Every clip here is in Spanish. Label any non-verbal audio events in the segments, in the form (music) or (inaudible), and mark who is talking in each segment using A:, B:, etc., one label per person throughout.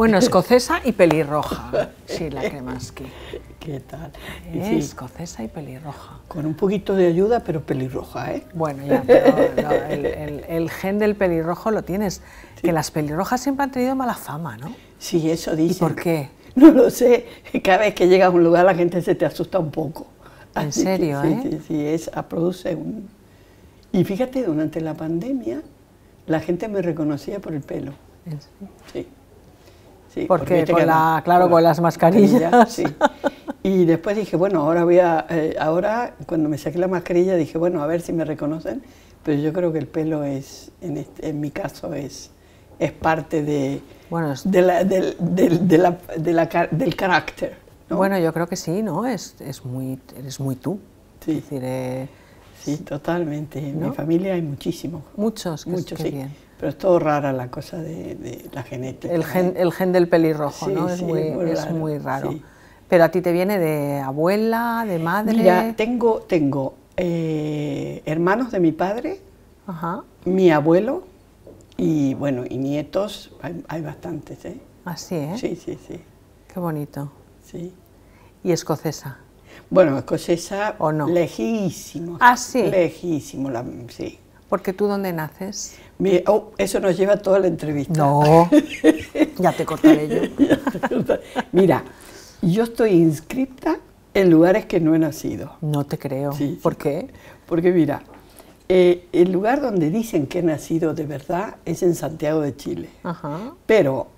A: Bueno, (laughs) escocesa y pelirroja, sí, la cremaski. ¿Qué tal? Escocesa y pelirroja. Con un poquito de ayuda, pero pelirroja, ¿eh? Bueno, ya, pero el, gen del pelirrojo lo tienes. Que las pelirrojas siempre han tenido mala fama, ¿no? Sí, eso dice. ¿Y por qué? No lo sé. Cada vez que llegas a un lugar la gente
B: se te asusta un poco.
A: ¿En serio, eh? Sí, sí,
B: sí, es, produce un... Y fíjate, durante la pandemia la gente me reconocía por el pelo. Sí. Sí, porque, te con la, claro, con, las
A: mascarillas.
B: sí. Y después dije, bueno, ahora voy a, eh, ahora cuando me saqué la mascarilla dije, bueno, a ver si me reconocen, pero yo creo que el pelo es, en, mi caso, es, es parte de, bueno, de la, del, del carácter.
A: Bueno, yo creo que sí, ¿no? Es, es muy, eres muy tú. Sí. decir, eh, sí, totalmente. En mi
B: familia hay muchísimos.
A: Muchos, que, muchos, que
B: pero es todo rara la cosa de, la genética. El gen, ¿eh? el
A: gen del pelirrojo, ¿no? Es, muy, es, muy, raro. Pero a ti te viene de abuela, de madre. Mira, tengo, tengo eh, hermanos de mi padre,
B: mi abuelo y bueno, y nietos, hay, bastantes, ¿eh?
A: Así, ¿eh? Sí, sí, sí. Qué bonito. Sí. ¿Y escocesa? Bueno,
B: escocesa ¿O no? lejísimo. Ah, sí. Lejísimo, la, sí.
A: Porque tú dónde naces?
B: oh, eso nos lleva toda la entrevista. No, (laughs) ya te cortaré yo. (laughs)
A: Mira, yo estoy inscripta
B: en lugares que no he nacido. No te creo. ¿Por qué? Porque mira, eh, el lugar donde dicen que he nacido de verdad es en Santiago de Chile. Pero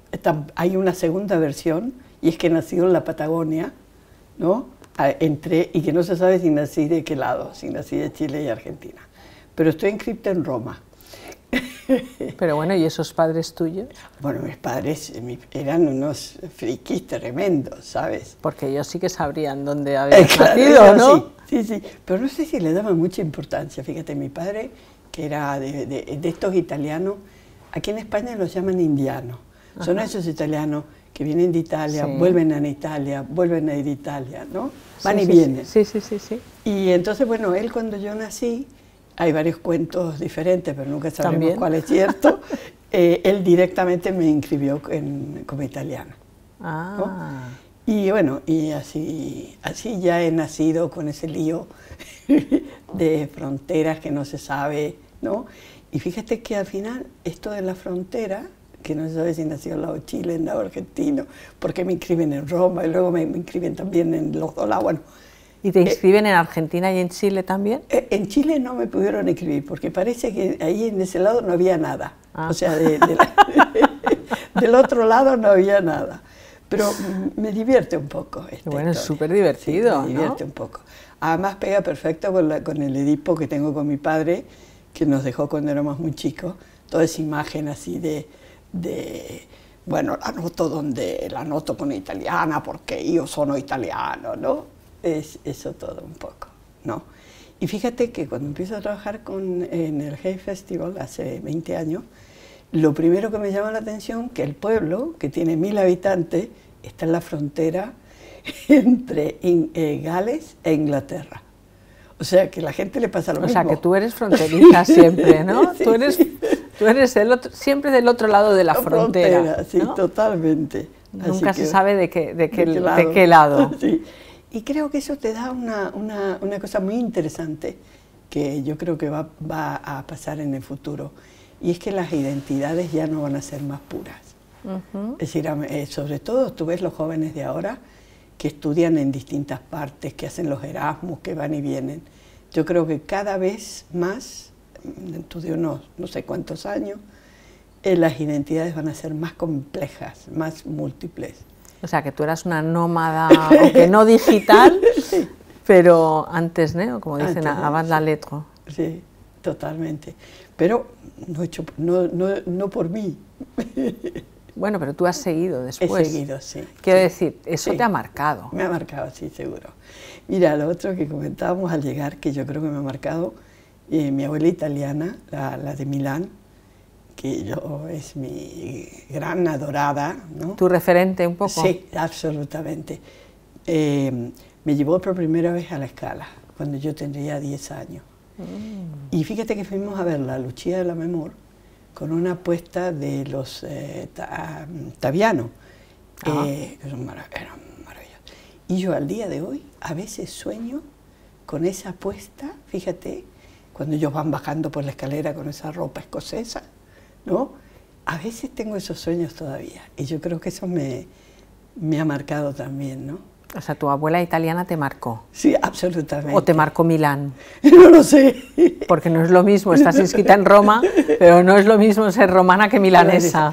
B: hay una segunda versión y es que he nacido en la Patagonia, ¿no? y que no se sabe si nací de qué lado, si nací de Chile y Argentina. Pero estoy inscripta en Roma. (laughs)
A: Pero bueno, ¿y esos padres tuyos?
B: Bueno, mis padres eh, eran unos frikis tremendos, ¿sabes? Porque ellos sí que sabrían dónde (laughs) habían nacido, ¿no? Sí, sí, pero no sé si le daban mucha importancia. Fíjate, mi padre, que era de, estos italianos, aquí en España los llaman indianos. Son esos italianos que vienen de Italia, vuelven a Italia, vuelven a ir a Italia, ¿no? Van y vienen.
A: Sí, sí, sí, sí.
B: Y entonces, bueno, él cuando yo nací, hay varios cuentos diferentes, pero nunca sabemos cuál es cierto, (laughs) eh, él directamente me inscribió como italiana.
A: Ah.
B: Y bueno, y así, así ya he nacido con ese lío (laughs) de fronteras que no se sabe, ¿no? Y fíjate que al final esto de la frontera, que no se sabe si nació al lado chileno Chile, al lado argentino, porque me inscriben en Roma y luego me, me inscriben también en los dos lados. Bueno, ¿Y te eh, inscriben en Argentina y en Chile también? Eh, en Chile no me pudieron inscribir porque parece que ahí en ese lado no había nada. Ah. O sea, (laughs) del otro lado no había nada. Pero me divierte un poco.
A: bueno, es súper divertido.
B: me divierte un poco. Además pega perfecto con, el Edipo que tengo con mi padre, que nos dejó cuando éramos muy chicos. Toda esa imagen así de, de bueno, la noto donde la noto con italiana porque yo soy italiano, ¿no? es eso todo un poco, ¿no? Y fíjate que cuando empiezo a trabajar con, en el Hay Festival hace 20 años, lo primero que me llama la atención que el pueblo, que tiene mil habitantes, está en la frontera (laughs) entre eh, Gales e Inglaterra. O sea, que la gente le pasa lo mismo. O sea, que tú eres (laughs) fronteriza siempre, ¿no?
A: (laughs) tú eres, siempre del otro lado de la, frontera, Sí,
B: totalmente. Nunca se sabe de qué, lado. Y creo que eso te da una, cosa muy interesante que yo creo que va, a pasar en el futuro, y es que las identidades ya no van a ser más puras. Es decir, eh, sobre todo tú ves los jóvenes de ahora que estudian en distintas partes, que hacen los Erasmus, que van y vienen. Yo creo que cada vez más, mm, dentro de unos no sé cuántos años, eh, las identidades van a ser más complejas,
A: más múltiples. O sea, que tú eras una nómada, aunque no digital, (laughs) pero antes, ¿no? Como dicen, avant la letra. Sí, totalmente. Pero no, hecho, no, no, no por mí. Bueno, pero tú has seguido después. He seguido, sí. Quiero decir, eso te ha marcado. Me ha
B: marcado, sí, seguro. Mira, lo otro que comentábamos al llegar, que yo creo que me ha marcado eh, mi abuela italiana, la, la de Milán, que yo es mi gran adorada. ¿no? ¿Tu referente un poco? Sí, absolutamente. Eh, me llevó por primera vez a la escala, cuando yo tendría 10 años. Mm. Y fíjate que fuimos a ver la Lucía de la Memor con una apuesta de los eh, Taviano, que ah. eh, eran maravillosos. Y yo al día de hoy a veces sueño con esa apuesta, fíjate, cuando ellos van bajando por la escalera con esa ropa escocesa, ¿no? A veces tengo esos sueños todavía
A: y yo creo que eso me, me ha marcado también, ¿no? O sea, tu abuela italiana te marcó. Sí, absolutamente. O te marcó Milán. (laughs) No lo sé. Porque no es lo mismo, estás inscrita en Roma, (laughs) pero no es lo mismo ser romana que milanesa.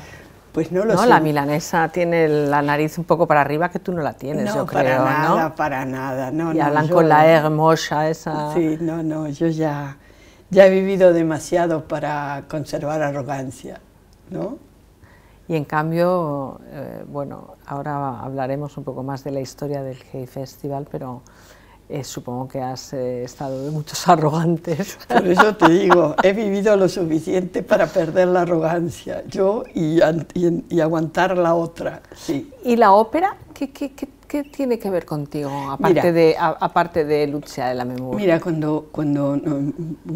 A: Pues no lo no, La milanesa tiene la nariz un poco para arriba que tú no la tienes, no, yo creo. Para nada,
B: para nada. No, y hablan con la hermosa
A: esa. Sí, no, no, yo ya ya he vivido demasiado para conservar arrogancia, ¿no? Y en cambio, eh, bueno, ahora hablaremos un poco más de la historia del Gay Festival, pero eh, supongo que has eh, estado de muchos (laughs) arrogantes. Por eso te digo, he
B: vivido lo suficiente para perder la arrogancia, yo y, y, y aguantar la
A: otra, sí. ¿Y la ópera? ¿Qué, qué, qué ¿Qué tiene que ver contigo, aparte, de, aparte de de la
B: memoria? Mira, cuando, cuando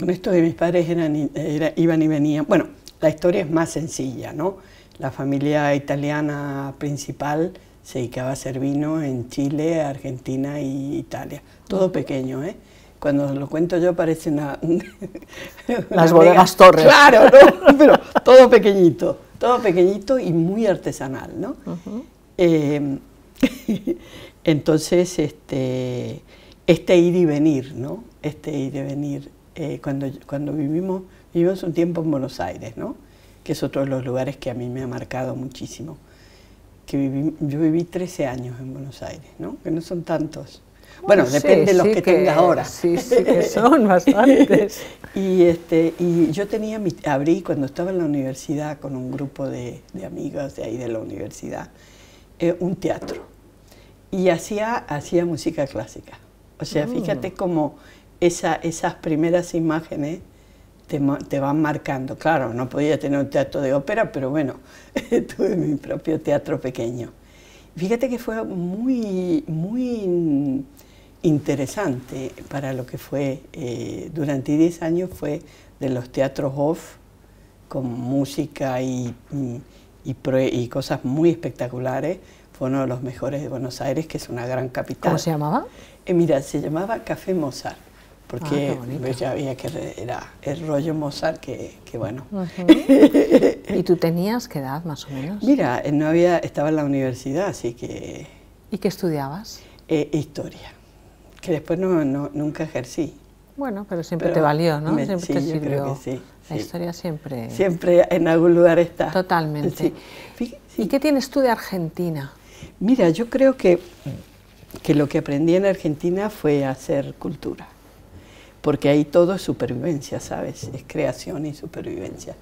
B: esto de mis padres eran, era, iban y venían, bueno, la historia es más sencilla, ¿no? La familia italiana principal se dedicaba a hacer vino en Chile, Argentina e Italia, todo pequeño, ¿eh? Cuando lo cuento yo parece una... (laughs) Las bodegas torres. Claro, (laughs) ¿no? pero todo pequeñito, todo pequeñito y muy artesanal, ¿no? (laughs) Entonces, este, este ir y venir, ¿no? Este ir y venir. Eh, cuando, cuando vivimos, vivimos un tiempo en Buenos Aires, ¿no? Que es otro de los lugares que a mí me ha marcado muchísimo. Que yo viví 13 años en Buenos Aires, ¿no? Que no son tantos. Bueno, depende de los que, tengas ahora. Sí, que son (laughs) bastantes. y, este, y yo tenía, mi, abrí cuando estaba en la universidad con un grupo de, de amigos de ahí de la universidad, eh, un teatro y hacía, hacía música clásica. O sea, mm. fíjate cómo esas primeras imágenes te, van marcando. Claro, no podía tener un teatro de ópera, pero bueno, (laughs) tuve mi propio teatro pequeño. Fíjate que fue muy, muy interesante para lo que fue, eh, durante 10 años fue de los teatros off, con música y cosas muy espectaculares, uno de los mejores de Buenos Aires, que es una gran capital. ¿Cómo se llamaba? Eh, mira, se llamaba Café Mozart, porque ah, ya había que era el rollo Mozart que, bueno.
A: (laughs) ¿Y tú tenías qué edad más o menos?
B: Mira, eh, no había, estaba en la universidad, así que...
A: ¿Y qué estudiabas?
B: Eh, historia, que después no, nunca ejercí.
A: Bueno, pero siempre te valió, ¿no? siempre te sirvió. sí, la historia siempre. Siempre en algún lugar está. Totalmente. ¿Y qué tienes tú de Argentina?
B: Mira, yo creo que, lo que aprendí en Argentina fue hacer cultura, porque ahí todo es supervivencia, ¿sabes? Es creación y supervivencia.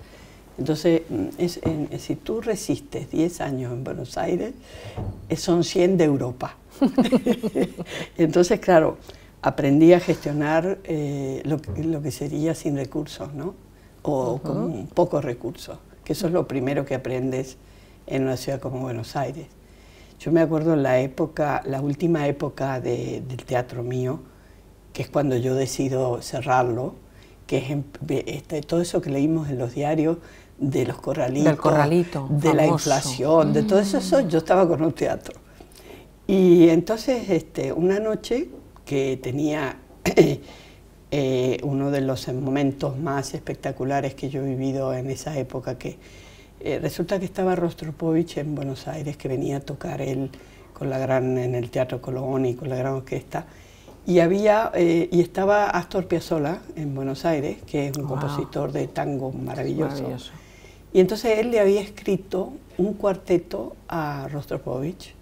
B: Entonces, mm, si tú resistes 10 años en Buenos Aires, eh, son 100 de Europa. (laughs) Entonces, claro, aprendí a gestionar eh, lo, que sería sin recursos, ¿no? O con pocos recursos, que eso es lo primero que aprendes en una ciudad como Buenos Aires. Yo me acuerdo la época, la última época del teatro mío, que es cuando yo decido cerrarlo, que es este, todo eso que leímos en los diarios de los corralitos, del corralito, de la inflación, de todo eso, mm. yo estaba con un teatro. Y entonces este, una noche que tenía (coughs) eh, uno de los momentos más espectaculares que yo he vivido en esa época que eh, resulta que estaba Rostropovich en Buenos Aires, que venía a tocar él con la gran, en el Teatro Colón y con la gran orquesta. Y, había, eh, y estaba Astor Piazzolla en Buenos Aires, que es un compositor de tango maravilloso. Y entonces él le había escrito un cuarteto a Rostropovich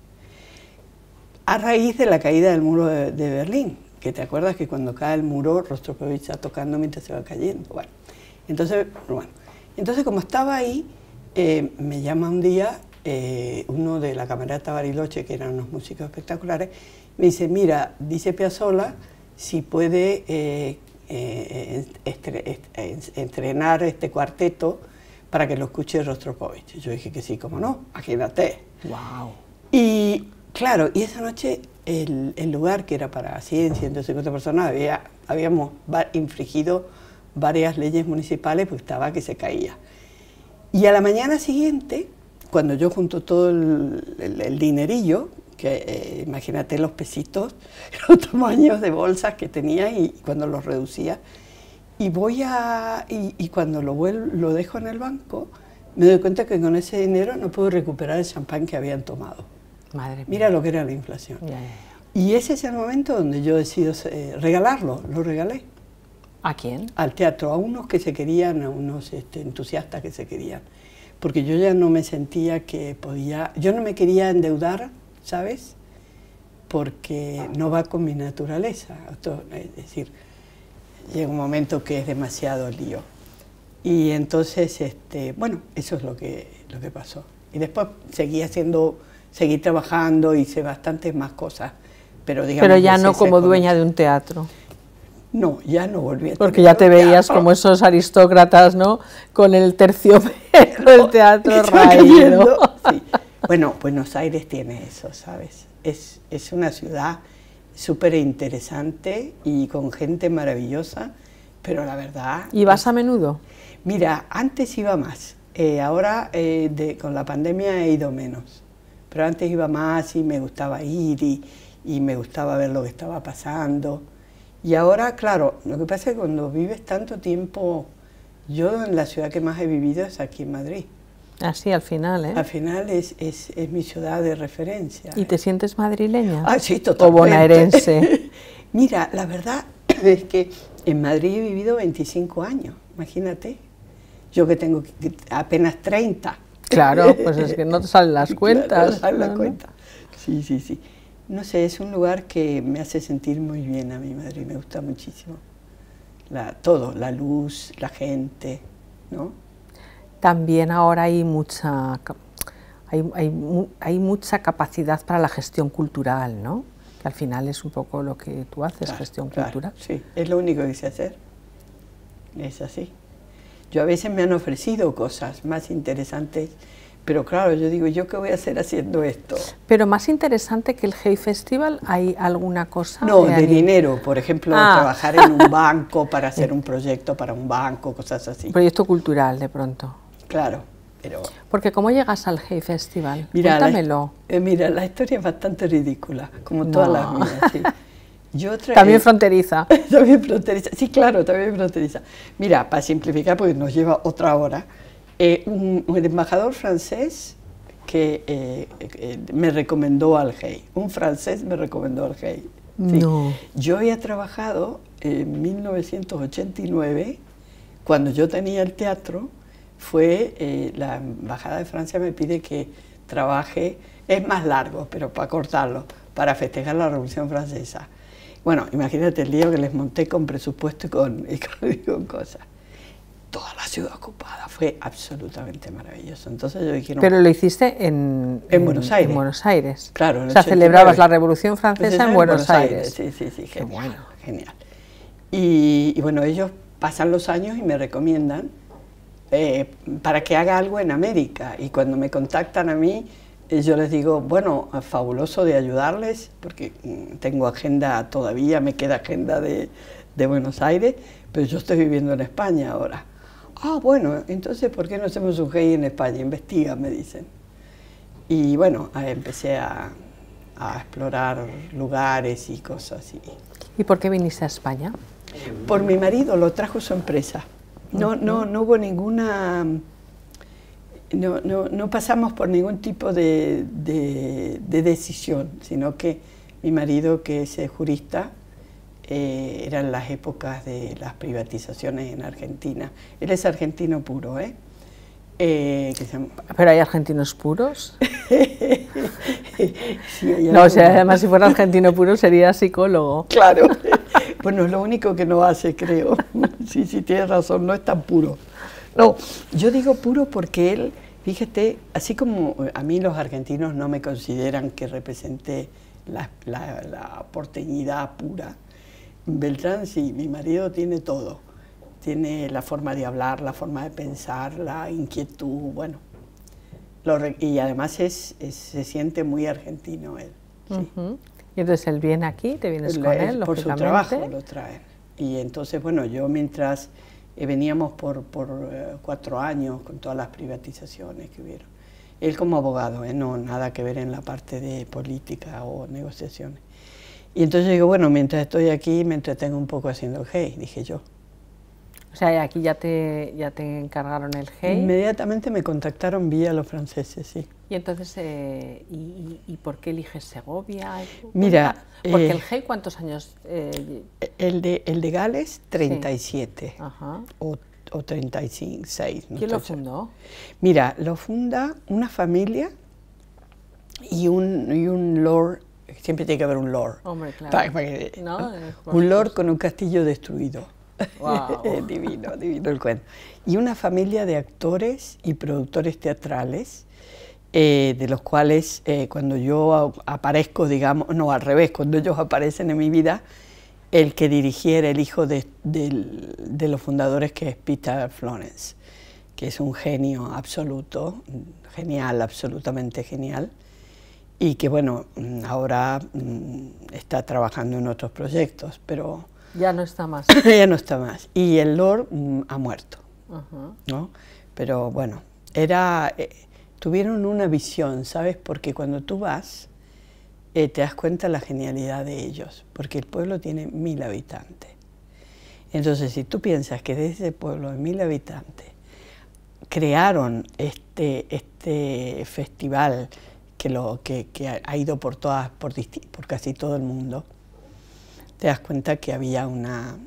B: a raíz de la caída del muro de, Berlín, que te acuerdas que cuando cae el muro Rostropovich está tocando mientras se va cayendo. Bueno, entonces, bueno, entonces como estaba ahí, eh, me llama un día eh, uno de la de Bariloche, que eran unos músicos espectaculares, me dice, mira, dice Piazzola si puede eh, entrenar este cuarteto para que lo escuche Rostropovich. Yo dije que sí, como no, imagínate. Wow. Y claro, y esa noche el, lugar que era para 100, 150 personas, había, habíamos infringido varias leyes municipales, pues estaba que se caía. Y a la mañana siguiente, cuando yo junto todo el, dinerillo, que eh, imagínate los pesitos, (laughs) los tamaños de bolsas que tenía y, cuando los reducía, y voy a y, cuando lo lo dejo en el banco, me doy cuenta que con ese dinero no puedo recuperar el champán que habían tomado. Madre Mira lo que era la inflación. Y ese es el momento donde yo decido eh, regalarlo, lo regalé. ¿A quién? Al teatro, a unos que se querían, a unos este, entusiastas que se querían. Porque yo ya no me sentía que podía, yo no me quería endeudar, ¿sabes? Porque no va con mi naturaleza. Es decir, llega un momento que es demasiado lío. Y entonces, este, bueno, eso es lo que, lo que pasó. Y después seguí haciendo, seguí trabajando, hice bastantes más cosas. Pero, digamos, pero ya no como dueña
A: de un teatro. No,
B: ya no volví
A: Porque ya te veías como esos aristócratas, ¿no? Con el terciopelo, (laughs) el teatro raído. (laughs)
B: Bueno, Buenos Aires tiene eso, ¿sabes? Es, una ciudad súper interesante y con gente maravillosa, pero la
A: verdad... ¿Y vas a menudo?
B: Mira, antes iba más. Eh, ahora, eh, con la pandemia, he ido menos. Pero antes iba más y me gustaba ir y me gustaba ver lo que estaba pasando. Y ahora, claro, lo que pasa es que cuando vives tanto tiempo, yo en la ciudad que más he vivido es aquí en Madrid.
A: Así, ah, al final, ¿eh? Al
B: final es, mi ciudad de referencia.
A: ¿Y te ¿eh? sientes madrileña? Ah, sí, totalmente. O bonaerense.
B: (laughs) Mira, la verdad (coughs) es que en Madrid he vivido 25 años, imagínate. Yo que tengo apenas 30. Claro, pues es que no te salen las (laughs) cuentas. no te salen las cuentas. Sí, sí, sí. No sé, es un lugar que me hace sentir muy bien a mi madre, me gusta muchísimo. La, todo, la luz, la gente,
A: ¿no? También ahora hay mucha, hay, mucha capacidad para la gestión cultural, ¿no? Que al final es un poco lo que tú haces, gestión cultural. Sí,
B: es lo único que sé hacer. Es así. Yo a veces me han ofrecido cosas más interesantes pero claro, yo digo, ¿yo qué voy a hacer haciendo esto?
A: Pero más interesante que el Hey Festival, ¿hay alguna cosa? No, de, dinero, por ejemplo, ah.
B: trabajar en un banco para (laughs) hacer un proyecto para un banco, cosas así.
A: Proyecto cultural, de pronto.
B: Claro, pero...
A: Porque ¿cómo llegas al Hey Festival? Mira, Cuéntamelo.
B: Eh, mira, la historia es bastante ridícula, como todas las mías,
A: (laughs) también fronteriza.
B: (laughs) también fronteriza, sí, claro, también fronteriza. Mira, para simplificar, porque nos lleva otra hora eh, un, embajador francés que eh, eh, me recomendó al GEI, un francés me recomendó al GEI. Yo había trabajado en 1989, cuando yo tenía el teatro, fue la Embajada de Francia me pide que trabaje, es más largo, pero para cortarlo, para festejar la Revolución Francesa. Bueno, imagínate el lío que les monté con presupuesto con, (laughs) y y con cosas toda la ciudad ocupada. Fue absolutamente maravilloso. Entonces yo dijeron, Pero lo
A: hiciste en, Buenos Aires. En Buenos Aires. Claro. o sea, celebrabas la Revolución Francesa pues en Buenos, Aires. Sí,
B: sí, sí. Genial, Genial. Y, bueno, ellos pasan los años y me recomiendan eh, para que haga algo en América. Y cuando me contactan a mí, eh, yo les digo, bueno, ah, fabuloso de ayudarles, porque mm, tengo agenda todavía, me queda agenda de Buenos Aires, pero yo estoy viviendo en España ahora ah, bueno, entonces, ¿por qué no hacemos un GEI en España? Investiga, me dicen. Y bueno, empecé a, explorar lugares y cosas.
A: Y... por qué viniste a España? Por mi marido, lo trajo su empresa. No, no, no
B: hubo ninguna... No, pasamos por ningún tipo de decisión, sino que mi marido, que es eh, jurista, eh, eran las épocas de las privatizaciones en Argentina. Él es argentino puro, ¿eh? eh (laughs)
A: ¿Pero hay argentinos puros? (laughs) no, o sea, además si fuera argentino puro sería psicólogo. (laughs) Claro.
B: bueno, es lo único que no hace, creo. sí, sí, tienes razón, no es tan puro. No, yo digo puro porque él, fíjate, así como eh, a mí los argentinos no me consideran que represente la, la, la porteñidad pura, Beltrán sí, mi marido tiene todo. Tiene la forma de hablar, la forma de pensar, la inquietud, bueno. y además es, se siente muy argentino él.
A: Y entonces él viene aquí, te vienes con él, Por su trabajo
B: lo traen. Y entonces, bueno, yo mientras eh, veníamos por, eh, cuatro años con todas las privatizaciones que hubieron. Él como abogado, ¿eh? no nada que ver en la parte de política o negociaciones. Y entonces digo, bueno, mientras estoy aquí me entretengo un poco haciendo el hey, dije yo.
A: O sea, aquí ya te, ya
B: te encargaron el hey. Inmediatamente me contactaron vía los franceses, sí.
A: Y entonces, eh, y, por qué eliges Segovia? Mira, porque eh, el hey, ¿cuántos años? Eh,
B: el, de, el de Gales, 37. O, 36. 35, ¿Quién lo fundó? Mira, lo funda una familia y un, y un lord siempre tiene que haber un lord. un lord con un castillo destruido. (laughs) divino, divino el cuento. Y una familia de actores y productores teatrales, eh, de los cuales eh, cuando yo aparezco, digamos, no al revés, cuando ellos aparecen en mi vida, el que dirigiera, el hijo de, de los fundadores que es Peter Florence, que es un genio absoluto, genial, absolutamente genial y que bueno, mm, ahora mm, está trabajando en otros proyectos, pero...
A: Ya no está más.
B: (laughs) ya no está más. Y el Lord mm, ha muerto, ¿no? Pero bueno, era... Eh, tuvieron una visión, ¿sabes? Porque cuando tú vas, eh, te das cuenta la genialidad de ellos, porque el pueblo tiene mil habitantes. Entonces, si tú piensas que desde ese pueblo de mil habitantes crearon este, este festival, que, lo, que, ha ido por, todas, por, casi todo el mundo, te das cuenta que había una,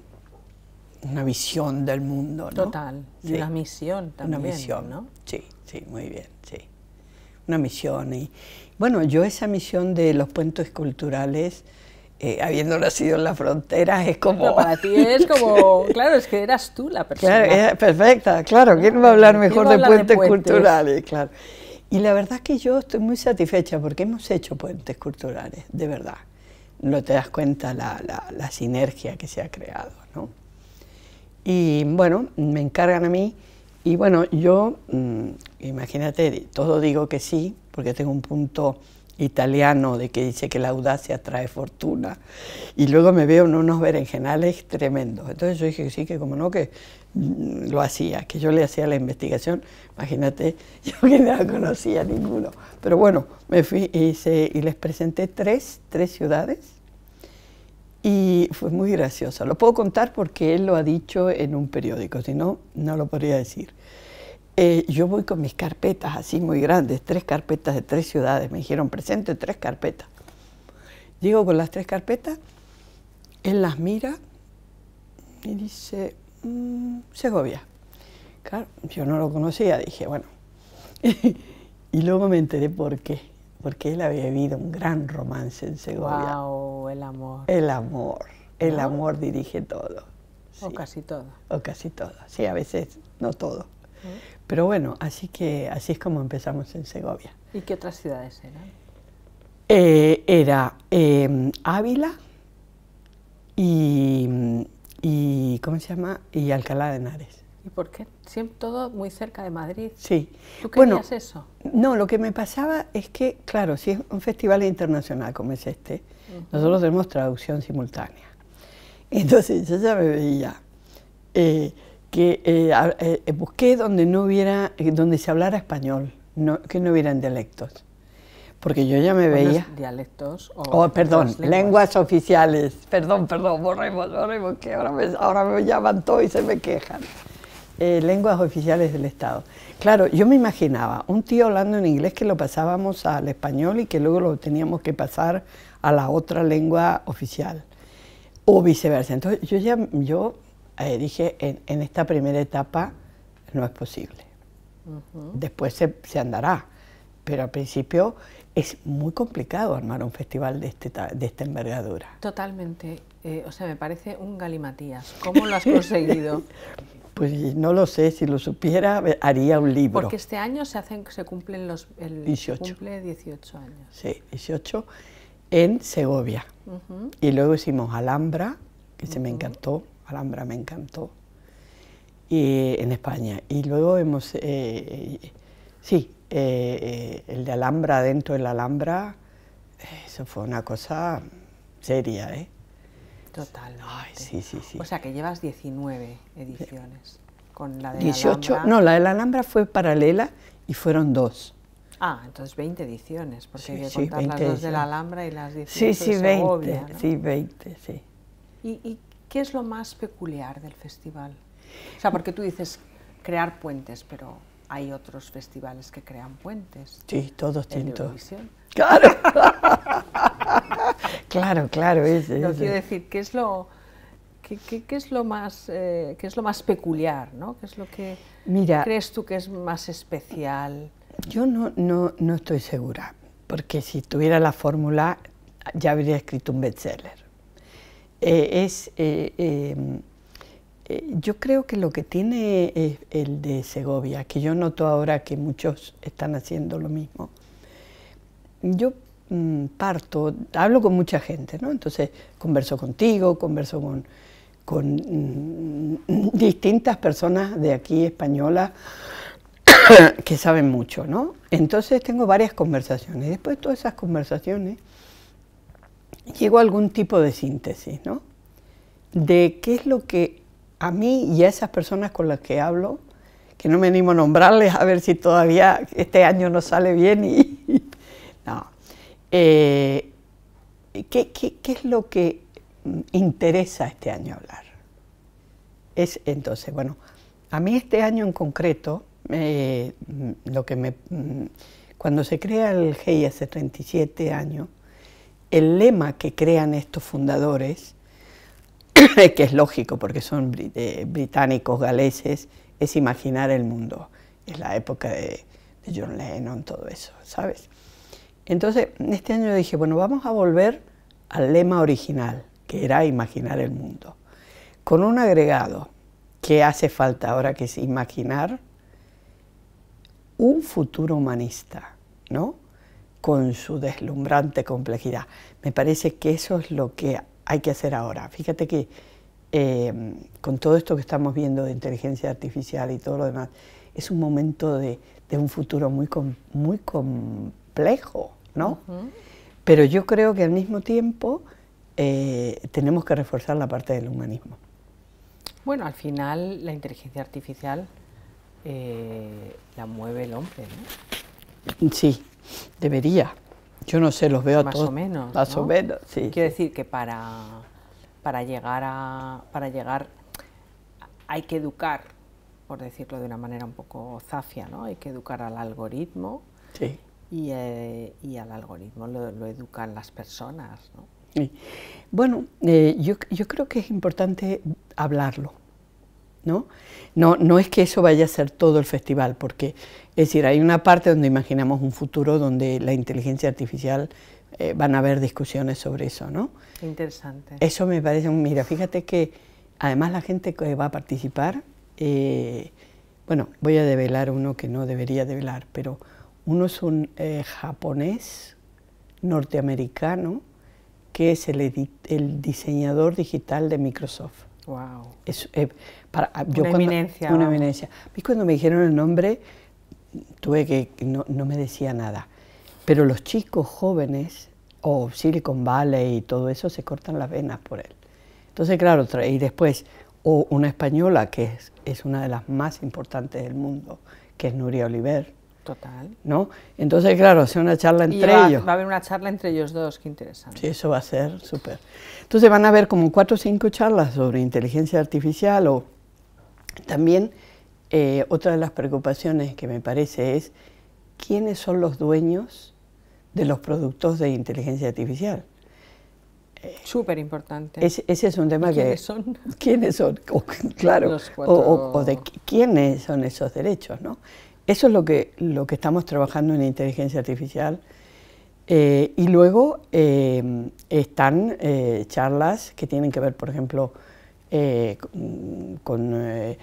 B: una visión del mundo. ¿no? Total, de una misión también. Una misión, ¿no? Sí, sí, muy bien, sí. Una misión. Y bueno, yo esa misión de los puentes culturales, eh, habiendo nacido en la
A: frontera,
B: es como... para ti es como,
A: (laughs) claro, es que eras tú la persona.
B: perfecta, claro, ¿quién va a hablar mejor de, puentes de puentes culturales? Claro. Y la verdad es que yo estoy muy satisfecha porque hemos hecho puentes culturales, de verdad. No te das cuenta la, sinergia que se ha creado, ¿no? Y bueno, me encargan a mí y bueno, yo, mm, imagínate, todo digo que sí, porque tengo un punto italiano de que dice que la audacia trae fortuna. Y luego me veo en unos berenjenales tremendos. Entonces yo dije que sí, que como no, que mm, lo hacía, que yo le hacía la investigación. Imagínate, (laughs) yo que no conocía ninguno. Pero bueno, me fui y, y les presenté tres, tres ciudades. Y fue muy gracioso. Lo puedo contar porque él lo ha dicho en un periódico, si no, no lo podría decir. Eh, yo voy con mis carpetas así muy grandes, tres carpetas de tres ciudades. Me dijeron, presente tres carpetas. Llego con las tres carpetas, él las mira y dice, mm, Segovia. Claro, yo no lo conocía, dije, bueno. (laughs) y luego me enteré por qué. Porque él había vivido un gran romance en Segovia.
A: ¡Wow! El amor.
B: El amor. El amor dirige todo.
A: O casi todo.
B: O casi todo. Sí, a veces no todo. ¿Mm? Pero bueno, así que así es como empezamos en Segovia.
A: ¿Y qué otras ciudades eran?
B: Eh, era em, Ávila y, ¿cómo se llama? Y Alcalá de Henares.
A: ¿Y por qué? Siempre todo muy cerca de Madrid.
B: Sí. ¿Tú querías bueno, eso? No, lo que me pasaba es que, claro, si es un festival internacional como es este, nosotros tenemos traducción simultánea. (laughs) Entonces yo ya me veía eh, que eh, eh, busqué donde no hubiera, eh, donde se hablara español, no, que no hubieran dialectos, porque yo ya me veía.
A: Dialectos o oh, perdón, lenguas.
B: oficiales.
A: Perdón, perdón,
B: borremos, borremos, que ahora me, ahora me llaman todo y se me quejan. lenguas oficiales del Estado. Claro, yo me imaginaba un tío hablando en inglés que lo pasábamos al español y que luego lo teníamos que pasar a la otra lengua oficial o viceversa. Entonces yo ya yo eh, dije, en, esta primera etapa no es posible. Después se, andará, pero al principio es muy complicado armar un festival de, este de esta envergadura.
A: Totalmente, eh, o sea, me parece un galimatías. ¿Cómo lo has (laughs) conseguido?
B: Pues no lo sé, si lo supiera haría un libro. Porque este
A: año se, hacen, se cumplen los 18. Cumple 18 años.
B: Sí, 18 en Segovia. Y luego hicimos Alhambra, que se me encantó, Alhambra me encantó, en España. Y luego hemos, eh, eh sí, eh, eh, el de Alhambra dentro de la Alhambra, eso fue una cosa seria, ¿eh? Total. Sí, sí, sí. O
A: sea que llevas 19 ediciones. Con la de 18, no, la
B: de la Alhambra fue paralela y fueron dos.
A: Ah, entonces 20 ediciones, porque hay que contar las dos de la Alhambra y las 18 sí, sí, de Segovia, 20, Sí,
B: 20, sí.
A: ¿Y, ¿Y, ¿Qué es lo más peculiar del festival? O sea, porque tú dices crear puentes, pero hay otros festivales que crean puentes. Sí, todos tienen (laughs) Claro.
B: claro, claro, ese, quiero
A: decir, ¿qué es lo, qué, es lo más, eh, qué es lo más peculiar, ¿Qué es lo que crees tú que es más especial?
B: Yo no, no, no estoy segura, porque si tuviera la fórmula ya habría escrito un bestseller. Eh, es, eh, eh, yo creo que lo que tiene el de Segovia, que yo noto ahora que muchos están haciendo lo mismo, yo mm, parto, hablo con mucha gente, ¿no? Entonces converso contigo, converso con, con mm, distintas personas de aquí españolas (coughs) que saben mucho, ¿no? Entonces tengo varias conversaciones. Después de todas esas conversaciones, llego a algún tipo de síntesis, ¿no? De qué es lo que a mí y a esas personas con las que hablo, que no me animo a nombrarles, a ver si todavía este año no sale bien y... (laughs) no. Eh, ¿qué, qué, qué es lo que interesa este año hablar? Es entonces, bueno, a mí este año en concreto, eh, lo que me, mm, cuando se crea el GEI hace 37 años, el lema que crean estos fundadores, (coughs) que es lógico porque son eh, británicos, galeses, es imaginar el mundo. Es la época de, de John Lennon, todo eso, ¿sabes? Entonces, este año dije, bueno, vamos a volver al lema original, que era imaginar el mundo, con un agregado que hace falta ahora, que es imaginar un futuro humanista, ¿no? con su deslumbrante complejidad. Me parece que eso es lo que hay que hacer ahora. Fíjate que em, con todo esto que estamos viendo de inteligencia artificial y todo lo demás, es un momento de, un futuro muy, muy complejo, ¿no? Pero yo creo que al mismo tiempo eh, tenemos que reforzar la parte del humanismo.
A: Bueno, al final la inteligencia artificial eh, la mueve el hombre,
B: ¿no? Sí, Debería. Yo no sé, los veo a todos. Más o menos. Más Quiero
A: decir que para, llegar a. para llegar hay que educar, por decirlo de una manera un poco zafia, ¿no? Hay que educar al algoritmo. Eh, y, al algoritmo lo, educan las personas,
B: Bueno, eh, yo creo que es importante hablarlo ¿no? No, no es que eso vaya a ser todo el festival, porque es decir, hay una parte donde imaginamos un futuro donde la inteligencia artificial eh, van a haber discusiones sobre eso, ¿no?
A: Interesante. Eso
B: me parece, un mira, fíjate que además la gente que va a participar, eh, bueno, voy a develar uno que no debería develar, pero uno es un eh, japonés norteamericano que es el diseñador digital de Microsoft. Wow. Es, eh, para, ah, una eminencia. cuando me dijeron el nombre, tuve que, no, no me decía nada. Pero los chicos jóvenes, o Silicon Valley y todo eso, se cortan las venas por él. Entonces, claro, y después, o una española que es, es una de las más importantes del mundo, que es Nuria Oliver, Total. ¿No? Entonces, claro, hacer una charla entre va, ellos. Va
A: a haber una charla entre ellos dos, qué interesante. Sí, eso va a ser súper.
B: Entonces van a haber como cuatro o cinco charlas sobre inteligencia artificial o también eh, otra de las preocupaciones que me parece es quiénes son los dueños de los productos de inteligencia artificial.
A: Eh, súper importante. ese
B: es un tema ¿Quiénes que... ¿Quiénes son? (laughs) ¿Quiénes son? claro, o, o, de quiénes son esos derechos, ¿no? Eso es lo que, lo que estamos trabajando en inteligencia artificial. Eh, y luego eh, están eh, charlas que tienen que ver, por ejemplo, con,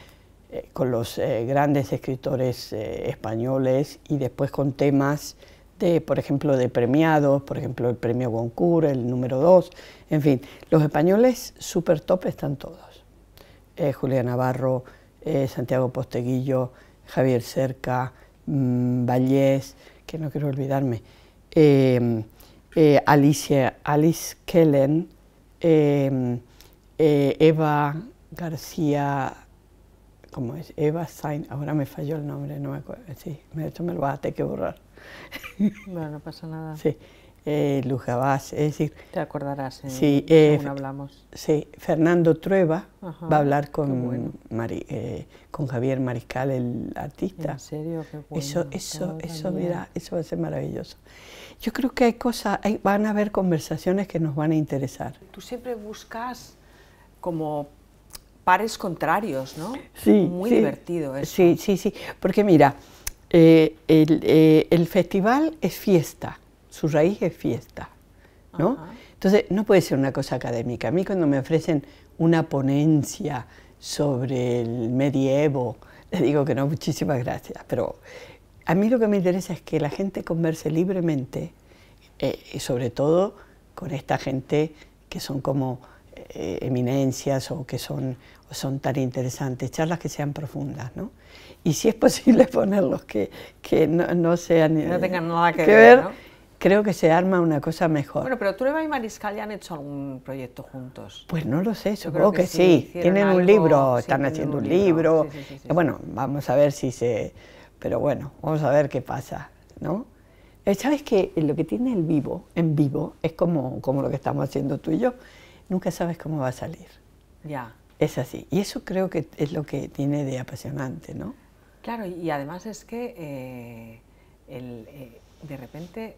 B: los grandes escritores españoles y después con temas de, por ejemplo, de premiados, por ejemplo, el premio Goncourt, el número 2, en fin, los españoles súper top están todos. julia Navarro, Santiago Posteguillo, Javier Cerca, mm, Vallés, que no quiero olvidarme, em, eh, Alicia, Alice Kellen, em, eh, Eva García, ¿cómo es? Eva Sain, ahora me falló el nombre, no me acuerdo, sí, hecho me lo voy a tener que borrar.
A: Bueno, no pasa nada.
B: Sí eh, Lujabás, es decir...
A: Te acordarás, eh, sí, eh, hablamos.
B: Sí, Fernando Trueba
A: va a hablar
B: eh, con, Javier Mariscal, el artista. ¿En serio? Eso, eso, eso, mira, eso va a ser maravilloso. Yo creo que hay cosas, van a haber conversaciones que nos van a interesar.
A: Tú siempre buscas como pares contrarios, ¿no? Sí. Muy divertido
B: Sí, sí, sí. Porque mira, eh, el, festival es fiesta, su raíz es fiesta. ¿no? Entonces, no puede ser una cosa académica. A mí cuando me ofrecen una ponencia sobre el medievo, (laughs) le digo que no, muchísimas gracias, pero a mí lo que me interesa es que la gente converse libremente, eh, sobre todo con esta gente que son como eh, eminencias o que son, son tan interesantes, charlas que sean profundas, ¿no? Y si es (laughs) posible ponerlos que, que no, sean... No tengan nada eh, que, ver, ver creo que se arma una cosa mejor. Bueno,
A: pero Trueba y Mariscal ya han hecho algún proyecto juntos.
B: Pues no lo sé, yo creo que, sí. Tienen un libro, están haciendo un libro. bueno, vamos a ver si se... Pero bueno, vamos a ver qué pasa, ¿no? Eh, sabes que eh, lo que tiene el vivo, en vivo, es como, como lo que estamos haciendo tú y yo. Nunca sabes cómo va a salir. Ya. Es así. Y eso creo que es lo que tiene de apasionante, ¿no?
A: Claro, y además es que eh, el, de repente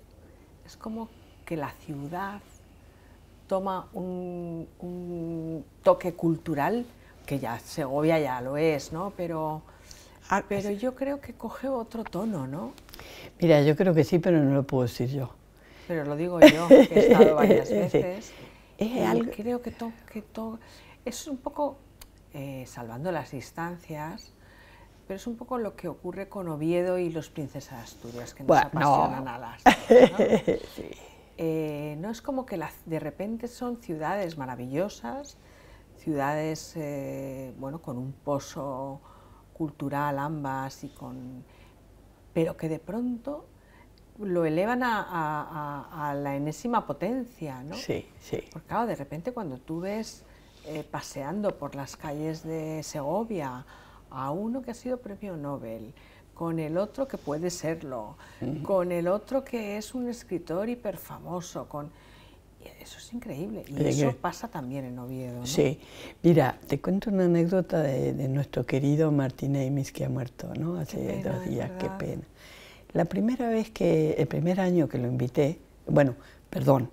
A: es como que la ciudad toma un, toque cultural, que ya Segovia ya lo es, ¿no? Pero, ah, pero yo creo que coge otro tono, ¿no?
B: Mira, yo creo que sí, pero no lo puedo decir yo.
A: Pero lo digo yo, que he estado (laughs) varias veces. Creo que, to, es un poco, eh, salvando las distancias, pero es un poco lo que ocurre con Oviedo y los Princesas de Asturias, que nos apasionan no. a las. ¿no? (laughs) Eh, no es como que de repente son ciudades maravillosas, ciudades eh, bueno, con un pozo cultural ambas y pero que de pronto lo elevan a, la enésima potencia, ¿no? Sí, sí. Porque claro, de repente cuando tú ves eh, paseando por las calles de Segovia a uno que ha sido premio Nobel, con el otro que puede serlo, con el otro que es un escritor hiperfamoso, con... Eso es increíble y eso pasa también en Oviedo. Sí,
B: mira, te cuento una anécdota de, nuestro querido Martín Amis que ha muerto ¿no? hace dos días, qué pena. La primera vez que, el primer año que lo invité, bueno, perdón,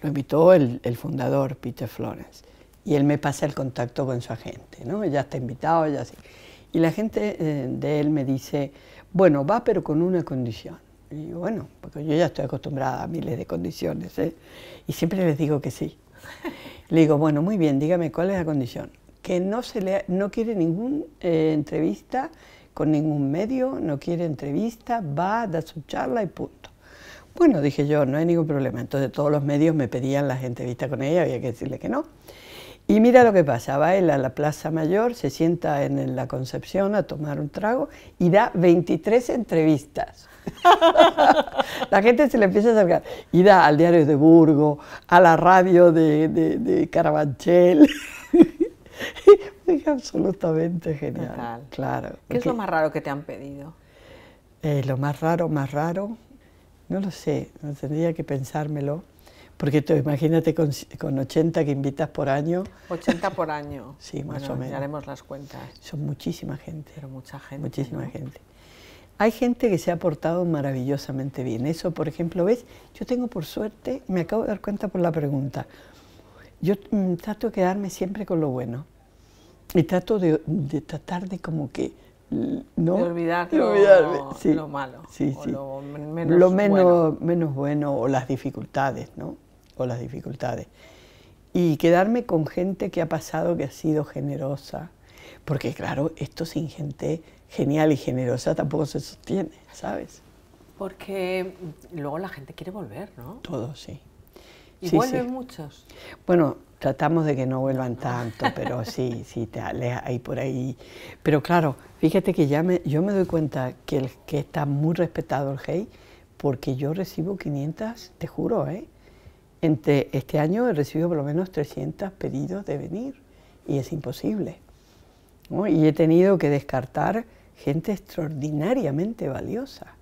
B: lo invitó el, el fundador Peter Florence y él me pasa el contacto con su agente, ¿no? Ya está invitado, ya sí. Y la gente eh, de él me dice, bueno, va pero con una condición. Y bueno, porque yo ya estoy acostumbrada a miles de condiciones, ¿eh? Y siempre les digo que sí. (laughs) Le digo, bueno, muy bien, dígame cuál es la condición. Que no, se le, no quiere ninguna eh, entrevista con ningún medio, no quiere entrevista, va, da su charla y punto. Bueno, dije yo, no hay ningún problema. Entonces todos los medios me pedían las entrevistas con ella, había que decirle que no. Y mira lo que pasa, va él a la Plaza Mayor, se sienta en la Concepción a tomar un trago y da 23 entrevistas. (laughs) la gente se le empieza a acercar y da al diario de Burgo, a la radio de, Carabanchel. (laughs) es absolutamente genial. Claro. ¿Qué es lo más
A: raro que te han pedido?
B: Eh, lo más raro, más raro, no lo sé, no tendría que pensármelo. Porque imagínate con, 80 que invitas por año.
A: 80 por año. (laughs) sí, más o menos. Ya haremos las cuentas.
B: Son muchísima gente. Pero mucha gente. Muchísima gente. Hay gente que se ha portado maravillosamente bien. Eso, por ejemplo, ves, yo tengo por suerte, me acabo de dar cuenta por la pregunta, yo mm, trato de quedarme siempre con lo bueno. Y trato de, tratar de como que mm, no de
A: olvidar, Lo, malo lo menos lo
B: menos bueno o las dificultades no las dificultades. Y quedarme con gente que ha pasado, que ha sido generosa, porque claro, esto sin gente genial y generosa tampoco se sostiene, ¿sabes?
A: Porque luego la gente quiere volver, ¿no? Todos, sí. ¿Y vuelven muchos?
B: Bueno, tratamos de que no vuelvan tanto, pero (laughs) sí, sí, te aleja ahí por ahí. Pero claro, fíjate que ya me, yo me doy cuenta que, el, que está muy respetado el hey, porque yo recibo 500, te juro, ¿eh? Entre este año he recibido por lo menos 300 pedidos de venir y es imposible. Y he tenido que descartar gente extraordinariamente valiosa.